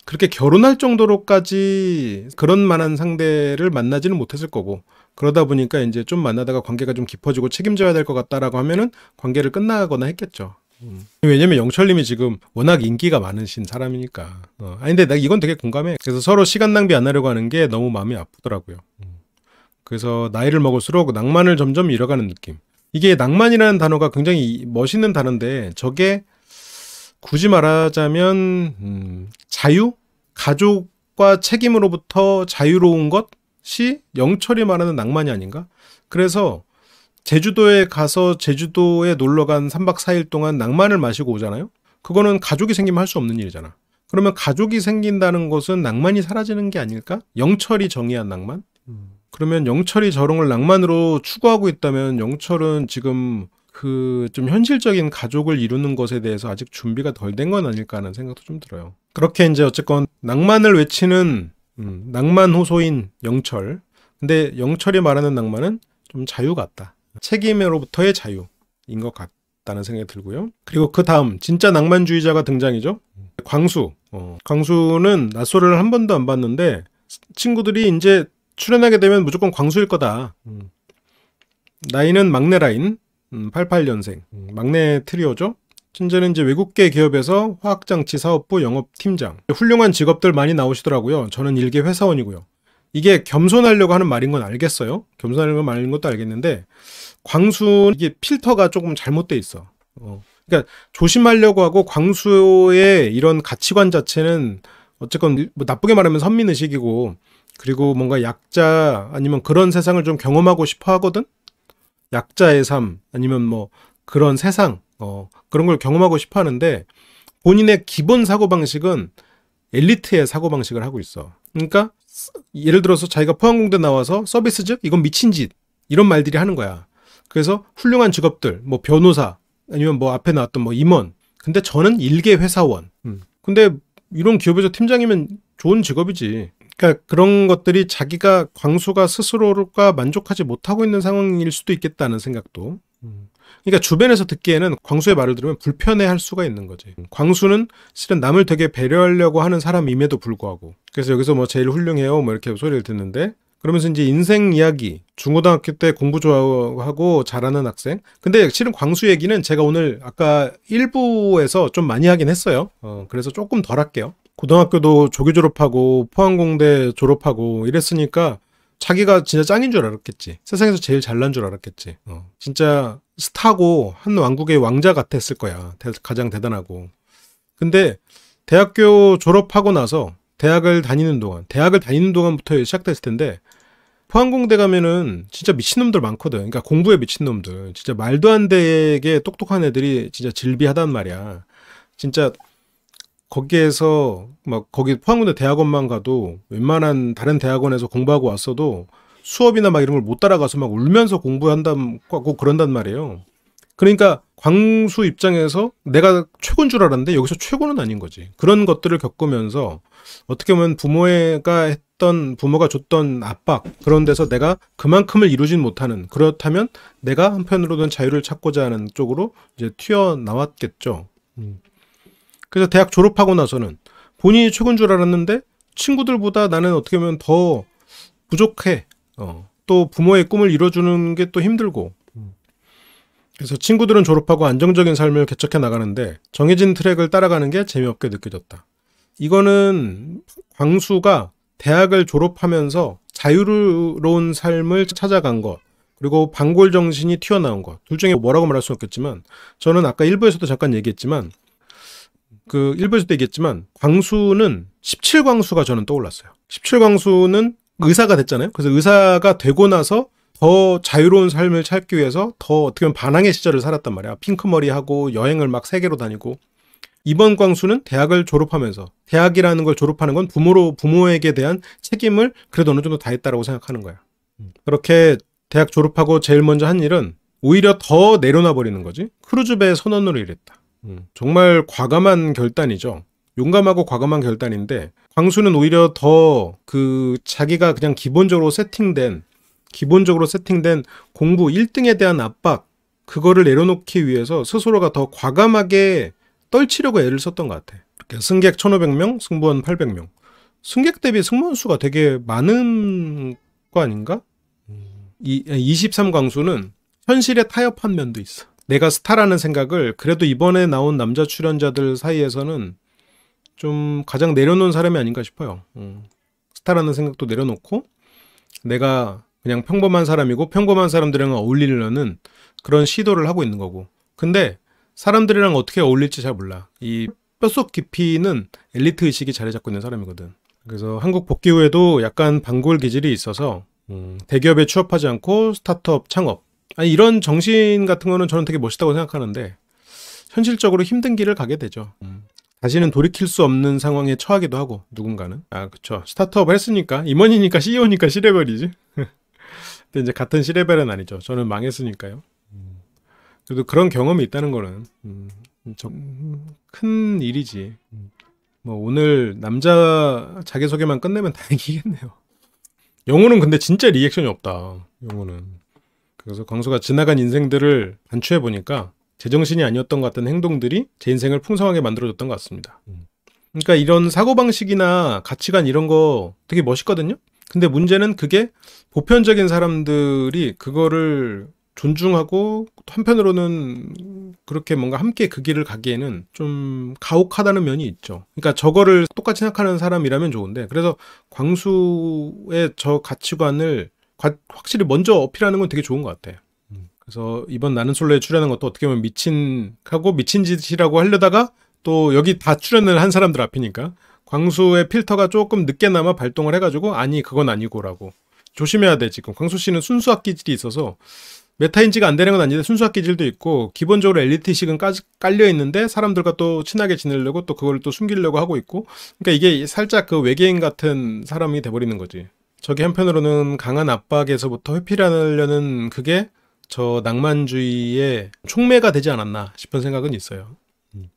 그렇게 결혼할 정도로까지 그런 만한 상대를 만나지는 못했을 거고 그러다 보니까 이제 좀 만나다가 관계가 좀 깊어지고 책임져야 될 것 같다라고 하면은 관계를 끝나거나 했겠죠. 음. 왜냐면 영철님이 지금 워낙 인기가 많으신 사람이니까. 어. 아니 근데 나 이건 되게 공감해. 그래서 서로 시간 낭비 안 하려고 하는 게 너무 마음이 아프더라고요. 음. 그래서 나이를 먹을수록 낭만을 점점 잃어가는 느낌. 이게 낭만이라는 단어가 굉장히 멋있는 단어인데 저게 굳이 말하자면 음, 자유, 가족과 책임으로부터 자유로운 것이 영철이 말하는 낭만이 아닌가? 그래서 제주도에 가서 제주도에 놀러 간 3박 4일 동안 낭만을 마시고 오잖아요. 그거는 가족이 생기면 할 수 없는 일이잖아. 그러면 가족이 생긴다는 것은 낭만이 사라지는 게 아닐까? 영철이 정의한 낭만? 음. 그러면 영철이 저롱을 낭만으로 추구하고 있다면 영철은 지금 그 좀 현실적인 가족을 이루는 것에 대해서 아직 준비가 덜 된 건 아닐까 하는 생각도 좀 들어요. 그렇게 이제 어쨌건 낭만을 외치는 음, 낭만 호소인 영철. 근데 영철이 말하는 낭만은 좀 자유 같다. 책임으로부터의 자유인 것 같다는 생각이 들고요. 그리고 그 다음 진짜 낭만주의자가 등장이죠. 광수. 어, 광수는 낯설을 한 번도 안 봤는데 친구들이 이제 출연하게 되면 무조건 광수일 거다. 음. 나이는 막내 라인, 88년생, 음, 음, 막내 트리오죠. 현재는 이제 외국계 기업에서 화학장치 사업부 영업팀장. 훌륭한 직업들 많이 나오시더라고요. 저는 일개 회사원이고요. 이게 겸손하려고 하는 말인 건 알겠어요. 겸손하려고 말인 것도 알겠는데 광수 이게 필터가 조금 잘못돼 있어. 어. 그러니까 조심하려고 하고 광수의 이런 가치관 자체는 어쨌건 뭐 나쁘게 말하면 선민의식이고 그리고 뭔가 약자 아니면 그런 세상을 좀 경험하고 싶어 하거든? 약자의 삶 아니면 뭐 그런 세상 어, 그런 걸 경험하고 싶어 하는데 본인의 기본 사고방식은 엘리트의 사고방식을 하고 있어. 그러니까 예를 들어서 자기가 포항공대 나와서 서비스직? 이건 미친 짓. 이런 말들이 하는 거야. 그래서 훌륭한 직업들, 뭐 변호사, 아니면 뭐 앞에 나왔던 뭐 임원. 근데 저는 일개 회사원. 음. 근데 이런 기업에서 팀장이면 좋은 직업이지. 그러니까 그런 것들이 자기가 광수가 스스로가 만족하지 못하고 있는 상황일 수도 있겠다는 생각도. 음. 그러니까 주변에서 듣기에는 광수의 말을 들으면 불편해할 수가 있는 거지. 음. 광수는 실은 남을 되게 배려하려고 하는 사람임에도 불구하고. 그래서 여기서 뭐 제일 훌륭해요 뭐 이렇게 소리를 듣는데 그러면서 이제 인생 이야기 중고등학교 때 공부 좋아하고 잘하는 학생 근데 실은 광수 얘기는 제가 오늘 아까 1부에서좀 많이 하긴 했어요 어, 그래서 조금 덜 할게요 고등학교도 조교 졸업하고 포항공대 졸업하고 이랬으니까 자기가 진짜 짱인 줄 알았겠지. 세상에서 제일 잘난 줄 알았겠지. 어. 진짜 스타고 한 왕국의 왕자 같았을 거야. 대, 가장 대단하고. 근데 대학교 졸업하고 나서 대학을 다니는 동안, 대학을 다니는 동안부터 시작됐을 텐데 포항공대 가면은 진짜 미친놈들 많거든. 그러니까 공부에 미친놈들. 진짜 말도 안 되게 똑똑한 애들이 진짜 질비하단 말이야. 진짜 거기에서 막 거기 포항군대 대학원만 가도 웬만한 다른 대학원에서 공부하고 왔어도 수업이나 막 이런 걸 못 따라가서 막 울면서 공부한다고 그런단 말이에요. 그러니까 광수 입장에서 내가 최고인 줄 알았는데 여기서 최고는 아닌 거지. 그런 것들을 겪으면서 어떻게 보면 부모가 했던 부모가 줬던 압박 그런 데서 내가 그만큼을 이루진 못하는 그렇다면 내가 한편으로는 자유를 찾고자 하는 쪽으로 이제 튀어나왔겠죠. 음. 그래서 대학 졸업하고 나서는 본인이 최고인 줄 알았는데 친구들보다 나는 어떻게 보면 더 부족해. 어. 또 부모의 꿈을 이뤄주는 게 또 힘들고. 그래서 친구들은 졸업하고 안정적인 삶을 개척해 나가는데 정해진 트랙을 따라가는 게 재미없게 느껴졌다. 이거는 광수가 대학을 졸업하면서 자유로운 삶을 찾아간 것, 그리고 반골 정신이 튀어나온 것, 둘 중에 뭐라고 말할 수 없겠지만, 저는 아까 일부에서도 잠깐 얘기했지만, 그 일부에서도 얘기했지만 광수는 17광수가 저는 떠올랐어요. 17광수는 의사가 됐잖아요. 그래서 의사가 되고 나서 더 자유로운 삶을 찾기 위해서 더 어떻게 보면 반항의 시절을 살았단 말이야. 핑크머리하고 여행을 막 세계로 다니고 이번 광수는 대학을 졸업하면서 대학이라는 걸 졸업하는 건 부모로 부모에게 대한 책임을 그래도 어느 정도 다했다라고 생각하는 거야. 그렇게 대학 졸업하고 제일 먼저 한 일은 오히려 더 내려놔 버리는 거지. 크루즈 배의 선원으로 일했다. 음. 정말 과감한 결단이죠. 용감하고 과감한 결단인데 광수는 오히려 더 그 자기가 그냥 기본적으로 세팅된 기본적으로 세팅된 공부 1등에 대한 압박 그거를 내려놓기 위해서 스스로가 더 과감하게 떨치려고 애를 썼던 것 같아. 이렇게 승객 1,500명, 승무원 800명. 승객 대비 승무원 수가 되게 많은 거 아닌가? 이 23광수는 현실에 타협한 면도 있어. 내가 스타라는 생각을 그래도 이번에 나온 남자 출연자들 사이에서는 좀 가장 내려놓은 사람이 아닌가 싶어요. 음. 스타라는 생각도 내려놓고 내가 그냥 평범한 사람이고 평범한 사람들이랑 어울리려는 그런 시도를 하고 있는 거고. 근데 사람들이랑 어떻게 어울릴지 잘 몰라. 이 뼛속 깊이는 엘리트 의식이 자리 잡고 있는 사람이거든. 그래서 한국 복귀 후에도 약간 방골 기질이 있어서 음, 대기업에 취업하지 않고 스타트업 창업 아니 이런 정신 같은 거는 저는 되게 멋있다고 생각하는데 현실적으로 힘든 길을 가게 되죠. 음. 다시는 돌이킬 수 없는 상황에 처하기도 하고 누군가는 아그렇죠 스타트업 했으니까 임원이니까 CEO니까 시레벨이지 근데 이제 같은 시레벨은 아니죠. 저는 망했으니까요. 그래도 그런 경험이 있다는 거는 음, 큰 일이지. 뭐 오늘 남자 자기소개만 끝내면 다행이겠네요. 영호는 근데 진짜 리액션이 없다. 영호는. 그래서 광수가 지나간 인생들을 반추해 보니까 제정신이 아니었던 것 같은 행동들이 제 인생을 풍성하게 만들어줬던 것 같습니다. 음. 그러니까 이런 사고방식이나 가치관 이런 거 되게 멋있거든요. 근데 문제는 그게 보편적인 사람들이 그거를 존중하고 한편으로는 그렇게 뭔가 함께 그 길을 가기에는 좀 가혹하다는 면이 있죠. 그러니까 저거를 똑같이 생각하는 사람이라면 좋은데 그래서 광수의 저 가치관을 확실히 먼저 어필하는 건 되게 좋은 것 같아. 음. 그래서 이번 나는 솔로에 출연한 것도 어떻게 보면 미친하고 미친 짓이라고 하려다가 또 여기 다 출연을 한 사람들 앞이니까 광수의 필터가 조금 늦게나마 발동을 해가지고 아니 그건 아니고라고 조심해야 돼 지금 광수 씨는 순수학 기질이 있어서 메타인지가 안 되는 건 아닌데 순수학 기질도 있고 기본적으로 엘리트식은 깔려 있는데 사람들과 또 친하게 지내려고 또 그걸 또 숨기려고 하고 있고 그러니까 이게 살짝 그 외계인 같은 사람이 돼버리는 거지. 저기 한편으로는 강한 압박에서부터 회피하려는 를 그게 저 낭만주의의 촉매가 되지 않았나 싶은 생각은 있어요. 음.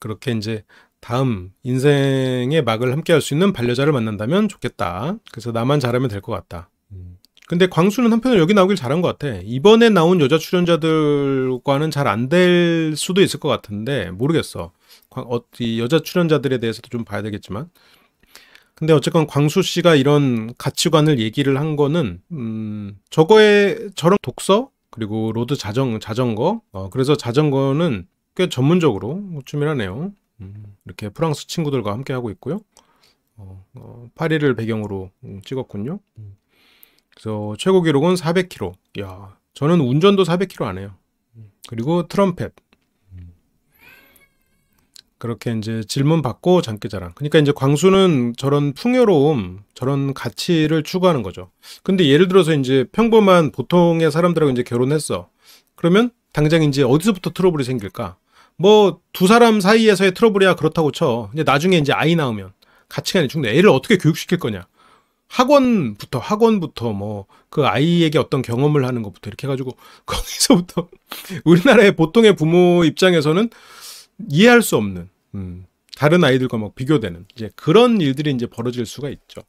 그렇게 이제 다음 인생의 막을 함께 할 수 있는 반려자를 만난다면 좋겠다. 그래서 나만 잘하면 될 것 같다. 음. 근데 광수는 한편으로 여기 나오길 잘한 것 같아. 이번에 나온 여자 출연자들과는 잘 안 될 수도 있을 것 같은데 모르겠어. 어, 이 여자 출연자들에 대해서도 좀 봐야 되겠지만 근데 어쨌건 광수 씨가 이런 가치관을 얘기를 한 거는 음 저거에 저런 독서 그리고 로드 자전 자전거 어 그래서 자전거는 꽤 전문적으로 추밀하네요. 음 이렇게 프랑스 친구들과 함께 하고 있고요. 어, 어 파리를 배경으로 음, 찍었군요. 음. 그래서 최고 기록은 400km. 야, 저는 운전도 400km 안 해요. 음, 그리고 트럼펫. 그렇게 이제 질문 받고 장기자랑. 그러니까 이제 광수는 저런 풍요로움, 저런 가치를 추구하는 거죠. 근데 예를 들어서 이제 평범한 보통의 사람들하고 이제 결혼했어. 그러면 당장 이제 어디서부터 트러블이 생길까? 뭐 두 사람 사이에서의 트러블이야 그렇다고 쳐. 근데 나중에 이제 아이 나오면 가치관이 죽네. 애를 어떻게 교육시킬 거냐? 학원부터 학원부터 뭐 그 아이에게 어떤 경험을 하는 것부터 이렇게 해가지고 거기서부터 우리나라의 보통의 부모 입장에서는 이해할 수 없는 음, 다른 아이들과 막 비교되는 이제 그런 일들이 이제 벌어질 수가 있죠.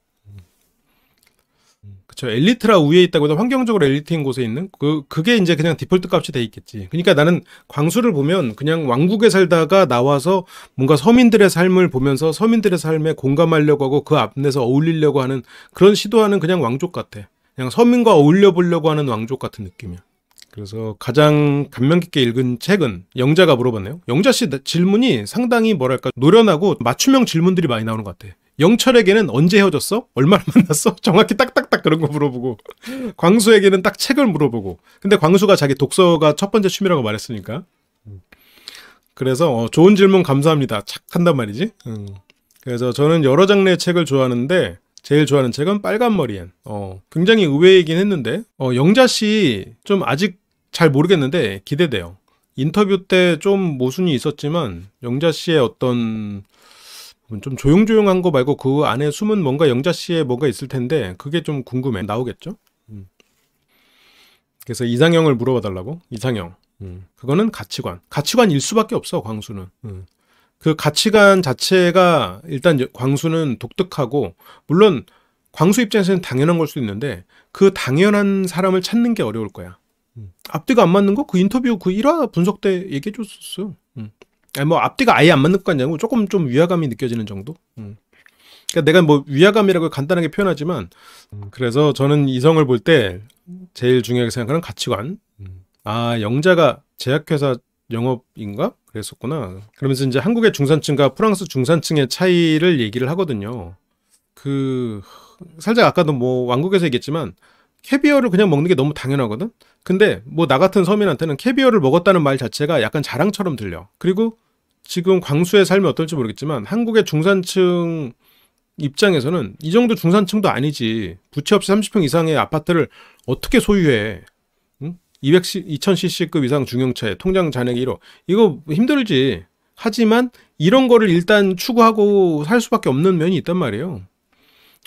그쵸 엘리트라 위에 있다고 해도 환경적으로 엘리트인 곳에 있는 그 그게 이제 그냥 디폴트 값이 돼 있겠지. 그러니까 나는 광수를 보면 그냥 왕국에 살다가 나와서 뭔가 서민들의 삶을 보면서 서민들의 삶에 공감하려고 하고 그 앞내서 어울리려고 하는 그런 시도하는 그냥 왕족 같아. 그냥 서민과 어울려 보려고 하는 왕족 같은 느낌이야. 그래서 가장 감명 깊게 읽은 책은 영자가 물어봤네요. 영자 씨 질문이 상당히 뭐랄까 노련하고 맞춤형 질문들이 많이 나오는 것 같아. 영철에게는 언제 헤어졌어? 얼마나 만났어? 정확히 딱딱딱 그런 거 물어보고 광수에게는 딱 책을 물어보고 근데 광수가 자기 독서가 첫 번째 취미라고 말했으니까 그래서 어, 좋은 질문 감사합니다. 착한단 말이지. 음. 그래서 저는 여러 장르의 책을 좋아하는데 제일 좋아하는 책은 빨간머리엔. 어, 굉장히 의외이긴 했는데, 어, 영자씨 좀 아직 잘 모르겠는데 기대돼요. 인터뷰 때 좀 모순이 있었지만 영자 씨의 어떤 음, 좀 조용조용한 거 말고 그 안에 숨은 뭔가 영자 씨의 뭐가 있을 텐데 그게 좀 궁금해 나오겠죠? 음. 그래서 이상형을 물어봐 달라고 이상형 음. 그거는 가치관 가치관일 수밖에 없어 광수는 그 가치관 자체가 일단 광수는 독특하고 물론 광수 입장에서는 당연한 걸 수도 있는데 그 당연한 사람을 찾는 게 어려울 거야 음. 앞뒤가 안 맞는 거 그 인터뷰 그 1화 분석 때 얘기해 줬었어요. 음. 아니 뭐 앞뒤가 아예 안 맞는 것같냐고 조금 좀 위화감이 느껴지는 정도. 음. 그러니까 내가 뭐 위화감이라고 간단하게 표현하지만 음, 그래서 저는 이성을 볼 때 제일 중요하게 생각하는 가치관. 음. 아 영자가 제약회사 영업인가 그랬었구나. 그러면서 이제 한국의 중산층과 프랑스 중산층의 차이를 얘기를 하거든요. 그 살짝 아까도 뭐 왕국에서 얘기했지만 캐비어를 그냥 먹는 게 너무 당연하거든? 근데 뭐 나 같은 서민한테는 캐비어를 먹었다는 말 자체가 약간 자랑처럼 들려. 그리고 지금 광수의 삶이 어떨지 모르겠지만 한국의 중산층 입장에서는 이 정도 중산층도 아니지. 부채 없이 30평 이상의 아파트를 어떻게 소유해? 응? 200, 2000cc급 이상 중형차에 통장 잔액 1호. 이거 힘들지. 하지만 이런 거를 일단 추구하고 살 수밖에 없는 면이 있단 말이에요.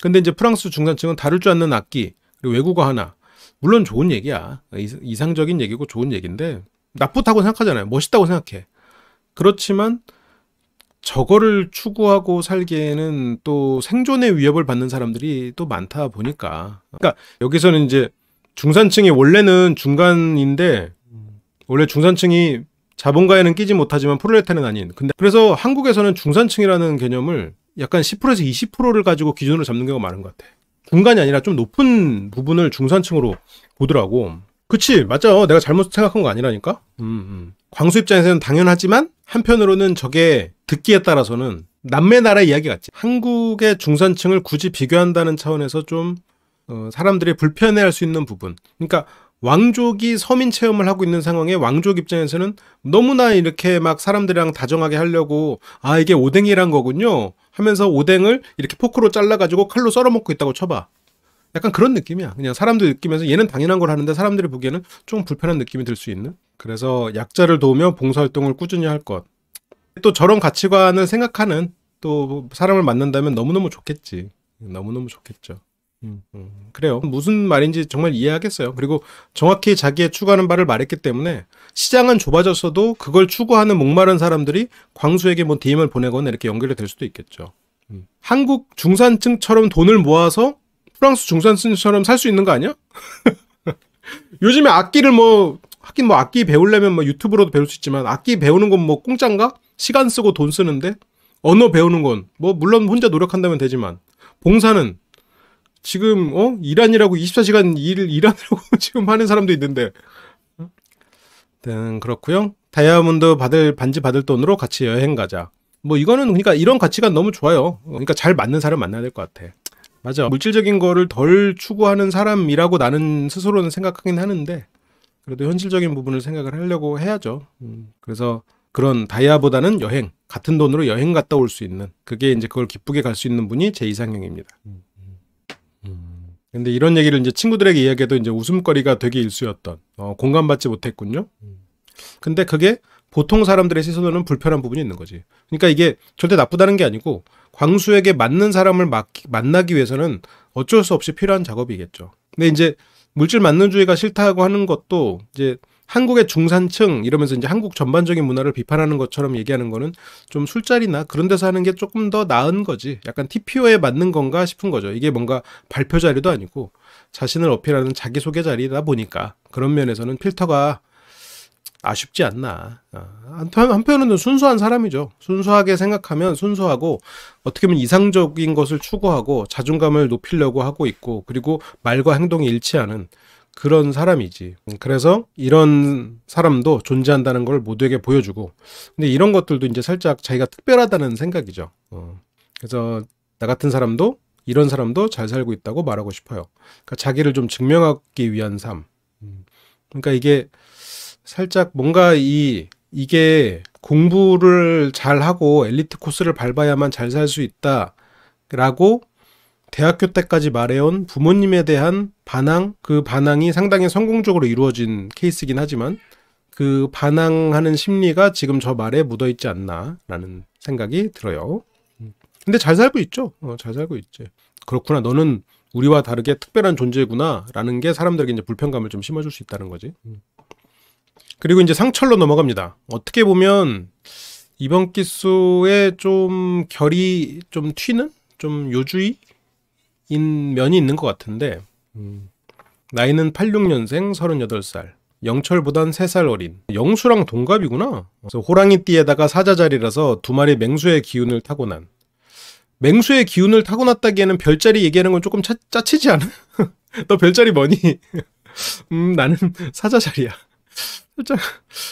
근데 이제 프랑스 중산층은 다룰 줄 아는 악기, 외국어 하나. 물론 좋은 얘기야. 이상적인 얘기고 좋은 얘기인데 나쁘다고 생각하잖아요. 멋있다고 생각해. 그렇지만 저거를 추구하고 살기에는 또 생존의 위협을 받는 사람들이 또 많다 보니까. 그러니까 여기서는 이제 중산층이 원래는 중간인데 원래 중산층이 자본가에는 끼지 못하지만 프로레타는 아닌. 근데 그래서 한국에서는 중산층이라는 개념을 약간 10%에서 20%를 가지고 기준으로 잡는 경우가 많은 것 같아. 중간이 아니라 좀 높은 부분을 중산층으로 보더라고. 그치 맞죠 내가 잘못 생각한 거 아니라니까 음, 음. 광수 입장에서는 당연하지만 한편으로는 저게 듣기에 따라서는 남매 나라 이야기 같지 한국의 중산층을 굳이 비교한다는 차원에서 좀 어, 사람들이 불편해할 수 있는 부분 그러니까 왕족이 서민 체험을 하고 있는 상황에 왕족 입장에서는 너무나 이렇게 막 사람들이랑 다정하게 하려고 아 이게 오뎅이란 거군요 하면서 오뎅을 이렇게 포크로 잘라가지고 칼로 썰어 먹고 있다고 쳐봐. 약간 그런 느낌이야. 그냥 사람들 느끼면서 얘는 당연한 걸 하는데 사람들이 보기에는 좀 불편한 느낌이 들 수 있는. 그래서 약자를 도우며 봉사활동을 꾸준히 할 것. 또 저런 가치관을 생각하는 또 사람을 만난다면 너무너무 좋겠지. 너무너무 좋겠죠. 음, 음. 그래요. 무슨 말인지 정말 이해하겠어요. 그리고 정확히 자기의 추구하는 바를 말했기 때문에 시장은 좁아졌어도 그걸 추구하는 목마른 사람들이 광수에게 뭐 DM을 보내거나 이렇게 연결이 될 수도 있겠죠. 음. 한국 중산층처럼 돈을 모아서 프랑스 중산층처럼 살 수 있는 거 아니야? 요즘에 악기를 뭐 하긴 뭐 악기 배우려면 뭐 유튜브로도 배울 수 있지만 악기 배우는 건 뭐공짠가 시간 쓰고 돈 쓰는데 언어 배우는 건 뭐 물론 혼자 노력한다면 되지만 봉사는 지금 어 이란이라고 24시간 일 일하느라고 지금 하는 사람도 있는데 등 그렇고요. 다이아몬드 받을 반지 받을 돈으로 같이 여행 가자. 뭐 이거는 그러니까 이런 가치가 너무 좋아요. 그러니까 잘 맞는 사람 만나야 될 것 같아. 맞아. 물질적인 거를 덜 추구하는 사람이라고 나는 스스로는 생각하긴 하는데 그래도 현실적인 부분을 생각을 하려고 해야죠. 음, 그래서 그런 다이아보다는 여행 같은 돈으로 여행 갔다 올 수 있는 그게 이제 그걸 기쁘게 갈 수 있는 분이 제 이상형입니다. 음. 근데 이런 얘기를 이제 친구들에게 이야기해도 이제 웃음거리가 되게 일쑤였던 어, 공감받지 못했군요. 근데 그게 보통 사람들의 시선으로는 불편한 부분이 있는 거지. 그러니까 이게 절대 나쁘다는 게 아니고 광수에게 맞는 사람을 막, 만나기 위해서는 어쩔 수 없이 필요한 작업이겠죠. 근데 이제 물질 만능주의가 싫다고 하는 것도 이제 한국의 중산층 이러면서 이제 한국 전반적인 문화를 비판하는 것처럼 얘기하는 거는 좀 술자리나 그런 데서 하는 게 조금 더 나은 거지. 약간 TPO에 맞는 건가 싶은 거죠. 이게 뭔가 발표 자리도 아니고 자신을 어필하는 자기소개 자리다 보니까 그런 면에서는 필터가 아쉽지 않나. 아, 한편, 한편으로는 순수한 사람이죠. 순수하게 생각하면 순수하고, 어떻게 보면 이상적인 것을 추구하고, 자존감을 높이려고 하고 있고, 그리고 말과 행동이 일치하는 그런 사람이지. 그래서 이런 사람도 존재한다는 걸 모두에게 보여주고, 근데 이런 것들도 이제 살짝 자기가 특별하다는 생각이죠. 어. 그래서 나 같은 사람도 이런 사람도 잘 살고 있다고 말하고 싶어요. 그러니까 자기를 좀 증명하기 위한 삶. 음. 그러니까 이게 살짝 뭔가 이 이게 공부를 잘 하고 엘리트 코스를 밟아야만 잘 살 수 있다라고 대학교 때까지 말해온 부모님에 대한 반항, 그 반항이 상당히 성공적으로 이루어진 케이스긴 하지만 그 반항하는 심리가 지금 저 말에 묻어 있지 않나라는 생각이 들어요. 근데 잘 살고 있죠. 어, 잘 살고 있지. 그렇구나. 너는 우리와 다르게 특별한 존재구나라는 게 사람들에게 이제 불편감을 좀 심어줄 수 있다는 거지. 그리고 이제 상철로 넘어갑니다. 어떻게 보면 이번 기수에좀 결이 좀 튀는 좀 요주의 인 면이 있는 것 같은데 음, 나이는 86년생 38살 영철보단 3살 어린 영수랑 동갑이구나 그래서 호랑이 띠에다가 사자자리라서 두 마리 맹수의 기운을 타고난 맹수의 기운을 타고났다기에는 별자리 얘기하는 건 조금 차, 짜치지 않아? 너 별자리 뭐니? 음 나는 사자자리야 살짝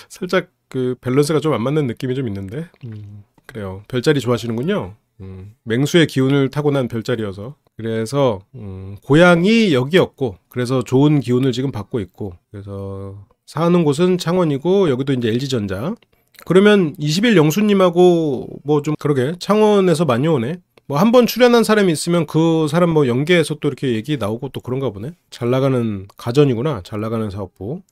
살짝 그 밸런스가 좀 안 맞는 느낌이 좀 있는데 음, 그래요 별자리 좋아하시는군요 음, 맹수의 기운을 타고난 별자리여서 그래서 음, 고향이 여기였고 그래서 좋은 기운을 지금 받고 있고 그래서 사는 곳은 창원이고 여기도 이제 LG전자 그러면 20일 영수님하고 뭐 좀 그러게 창원에서 많이 오네 뭐 한 번 출연한 사람이 있으면 그 사람 뭐 연계해서 또 이렇게 얘기 나오고 또 그런가 보네 잘 나가는 가전이구나 잘 나가는 사업부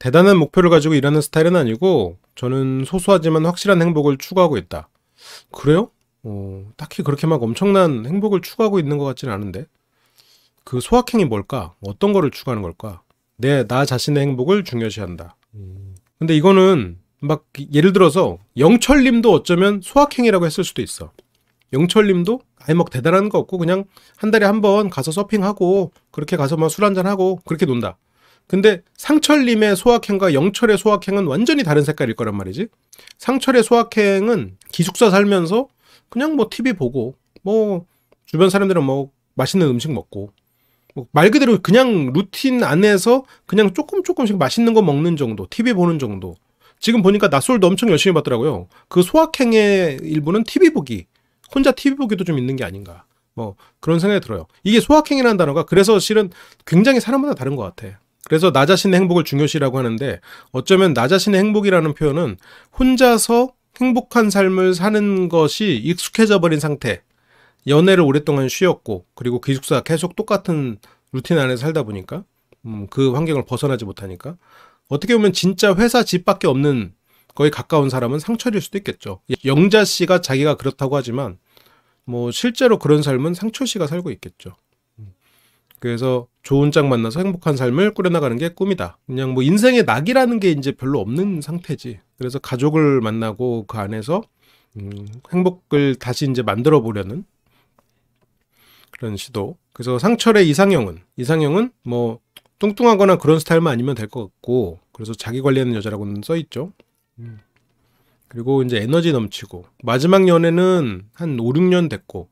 대단한 목표를 가지고 일하는 스타일은 아니고 저는 소소하지만 확실한 행복을 추구하고 있다 그래요? 어, 딱히 그렇게 막 엄청난 행복을 추구하고 있는 것 같지는 않은데 그 소확행이 뭘까? 어떤 거를 추구하는 걸까? 내 나 자신의 행복을 중요시한다. 근데 이거는 막 예를 들어서 영철님도 어쩌면 소확행이라고 했을 수도 있어. 영철님도 아예 막 대단한 거 없고 그냥 한 달에 한 번 가서 서핑하고 그렇게 가서 막 술 한잔 하고 그렇게 논다. 근데 상철님의 소확행과 영철의 소확행은 완전히 다른 색깔일 거란 말이지. 상철의 소확행은 기숙사 살면서 그냥 뭐 TV 보고 뭐 주변 사람들은 뭐 맛있는 음식 먹고 뭐 말 그대로 그냥 루틴 안에서 그냥 조금 조금씩 맛있는 거 먹는 정도, TV 보는 정도. 지금 보니까 낯솔도 엄청 열심히 봤더라고요. 그 소확행의 일부는 TV 보기, 혼자 TV 보기도 좀 있는 게 아닌가. 뭐 그런 생각이 들어요. 이게 소확행이라는 단어가 그래서 실은 굉장히 사람마다 다른 것 같아. 그래서 나 자신의 행복을 중요시라고 하는데 어쩌면 나 자신의 행복이라는 표현은 혼자서 행복한 삶을 사는 것이 익숙해져 버린 상태. 연애를 오랫동안 쉬었고 그리고 기숙사 계속 똑같은 루틴 안에 살다 보니까 음, 그 환경을 벗어나지 못하니까 어떻게 보면 진짜 회사 집 밖에 없는 거의 가까운 사람은 상처일 수도 있겠죠. 영자 씨가 자기가 그렇다고 하지만 뭐 실제로 그런 삶은 상철 씨가 살고 있겠죠. 그래서 좋은 짝 만나서 행복한 삶을 꾸려나가는 게 꿈이다. 그냥 뭐 인생의 낙이라는 게 이제 별로 없는 상태지. 그래서 가족을 만나고 그 안에서 음, 행복을 다시 이제 만들어 보려는 그런 시도. 그래서 상철의 이상형은 이상형은 뭐 뚱뚱하거나 그런 스타일만 아니면 될 것 같고 그래서 자기 관리하는 여자라고는 써 있죠. 음. 그리고 이제 에너지 넘치고 마지막 연애는 한 5, 6년 됐고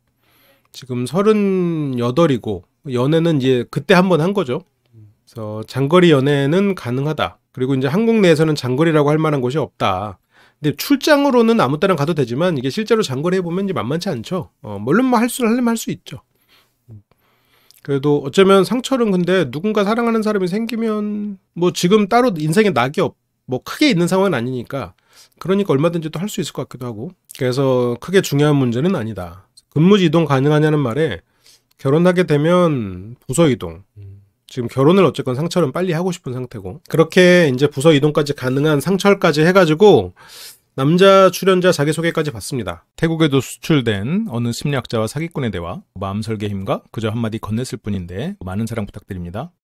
지금 38이고 연애는 이제 그때 한 번 한 거죠. 음. 그래서 장거리 연애는 가능하다. 그리고 이제 한국 내에서는 장거리라고 할 만한 곳이 없다. 근데 출장으로는 아무 때나 가도 되지만 이게 실제로 장거리 해보면 이제 만만치 않죠. 어, 물론 뭐 할 수, 는할려면할 수 있죠. 그래도 어쩌면 상처는 근데 누군가 사랑하는 사람이 생기면 뭐 지금 따로 인생에 낙이 없, 뭐 크게 있는 상황은 아니니까 그러니까 얼마든지 또 할 수 있을 것 같기도 하고 그래서 크게 중요한 문제는 아니다. 근무지 이동 가능하냐는 말에 결혼하게 되면 부서 이동, 음. 지금 결혼을 어쨌건 상철은 빨리 하고 싶은 상태고 그렇게 이제 부서 이동까지 가능한 상철까지 해가지고 남자 출연자 자기소개까지 받습니다. 태국에도 수출된 어느 심리학자와 사기꾼에 대화, 마음설계 힘과 그저 한마디 건넸을 뿐인데 많은 사랑 부탁드립니다.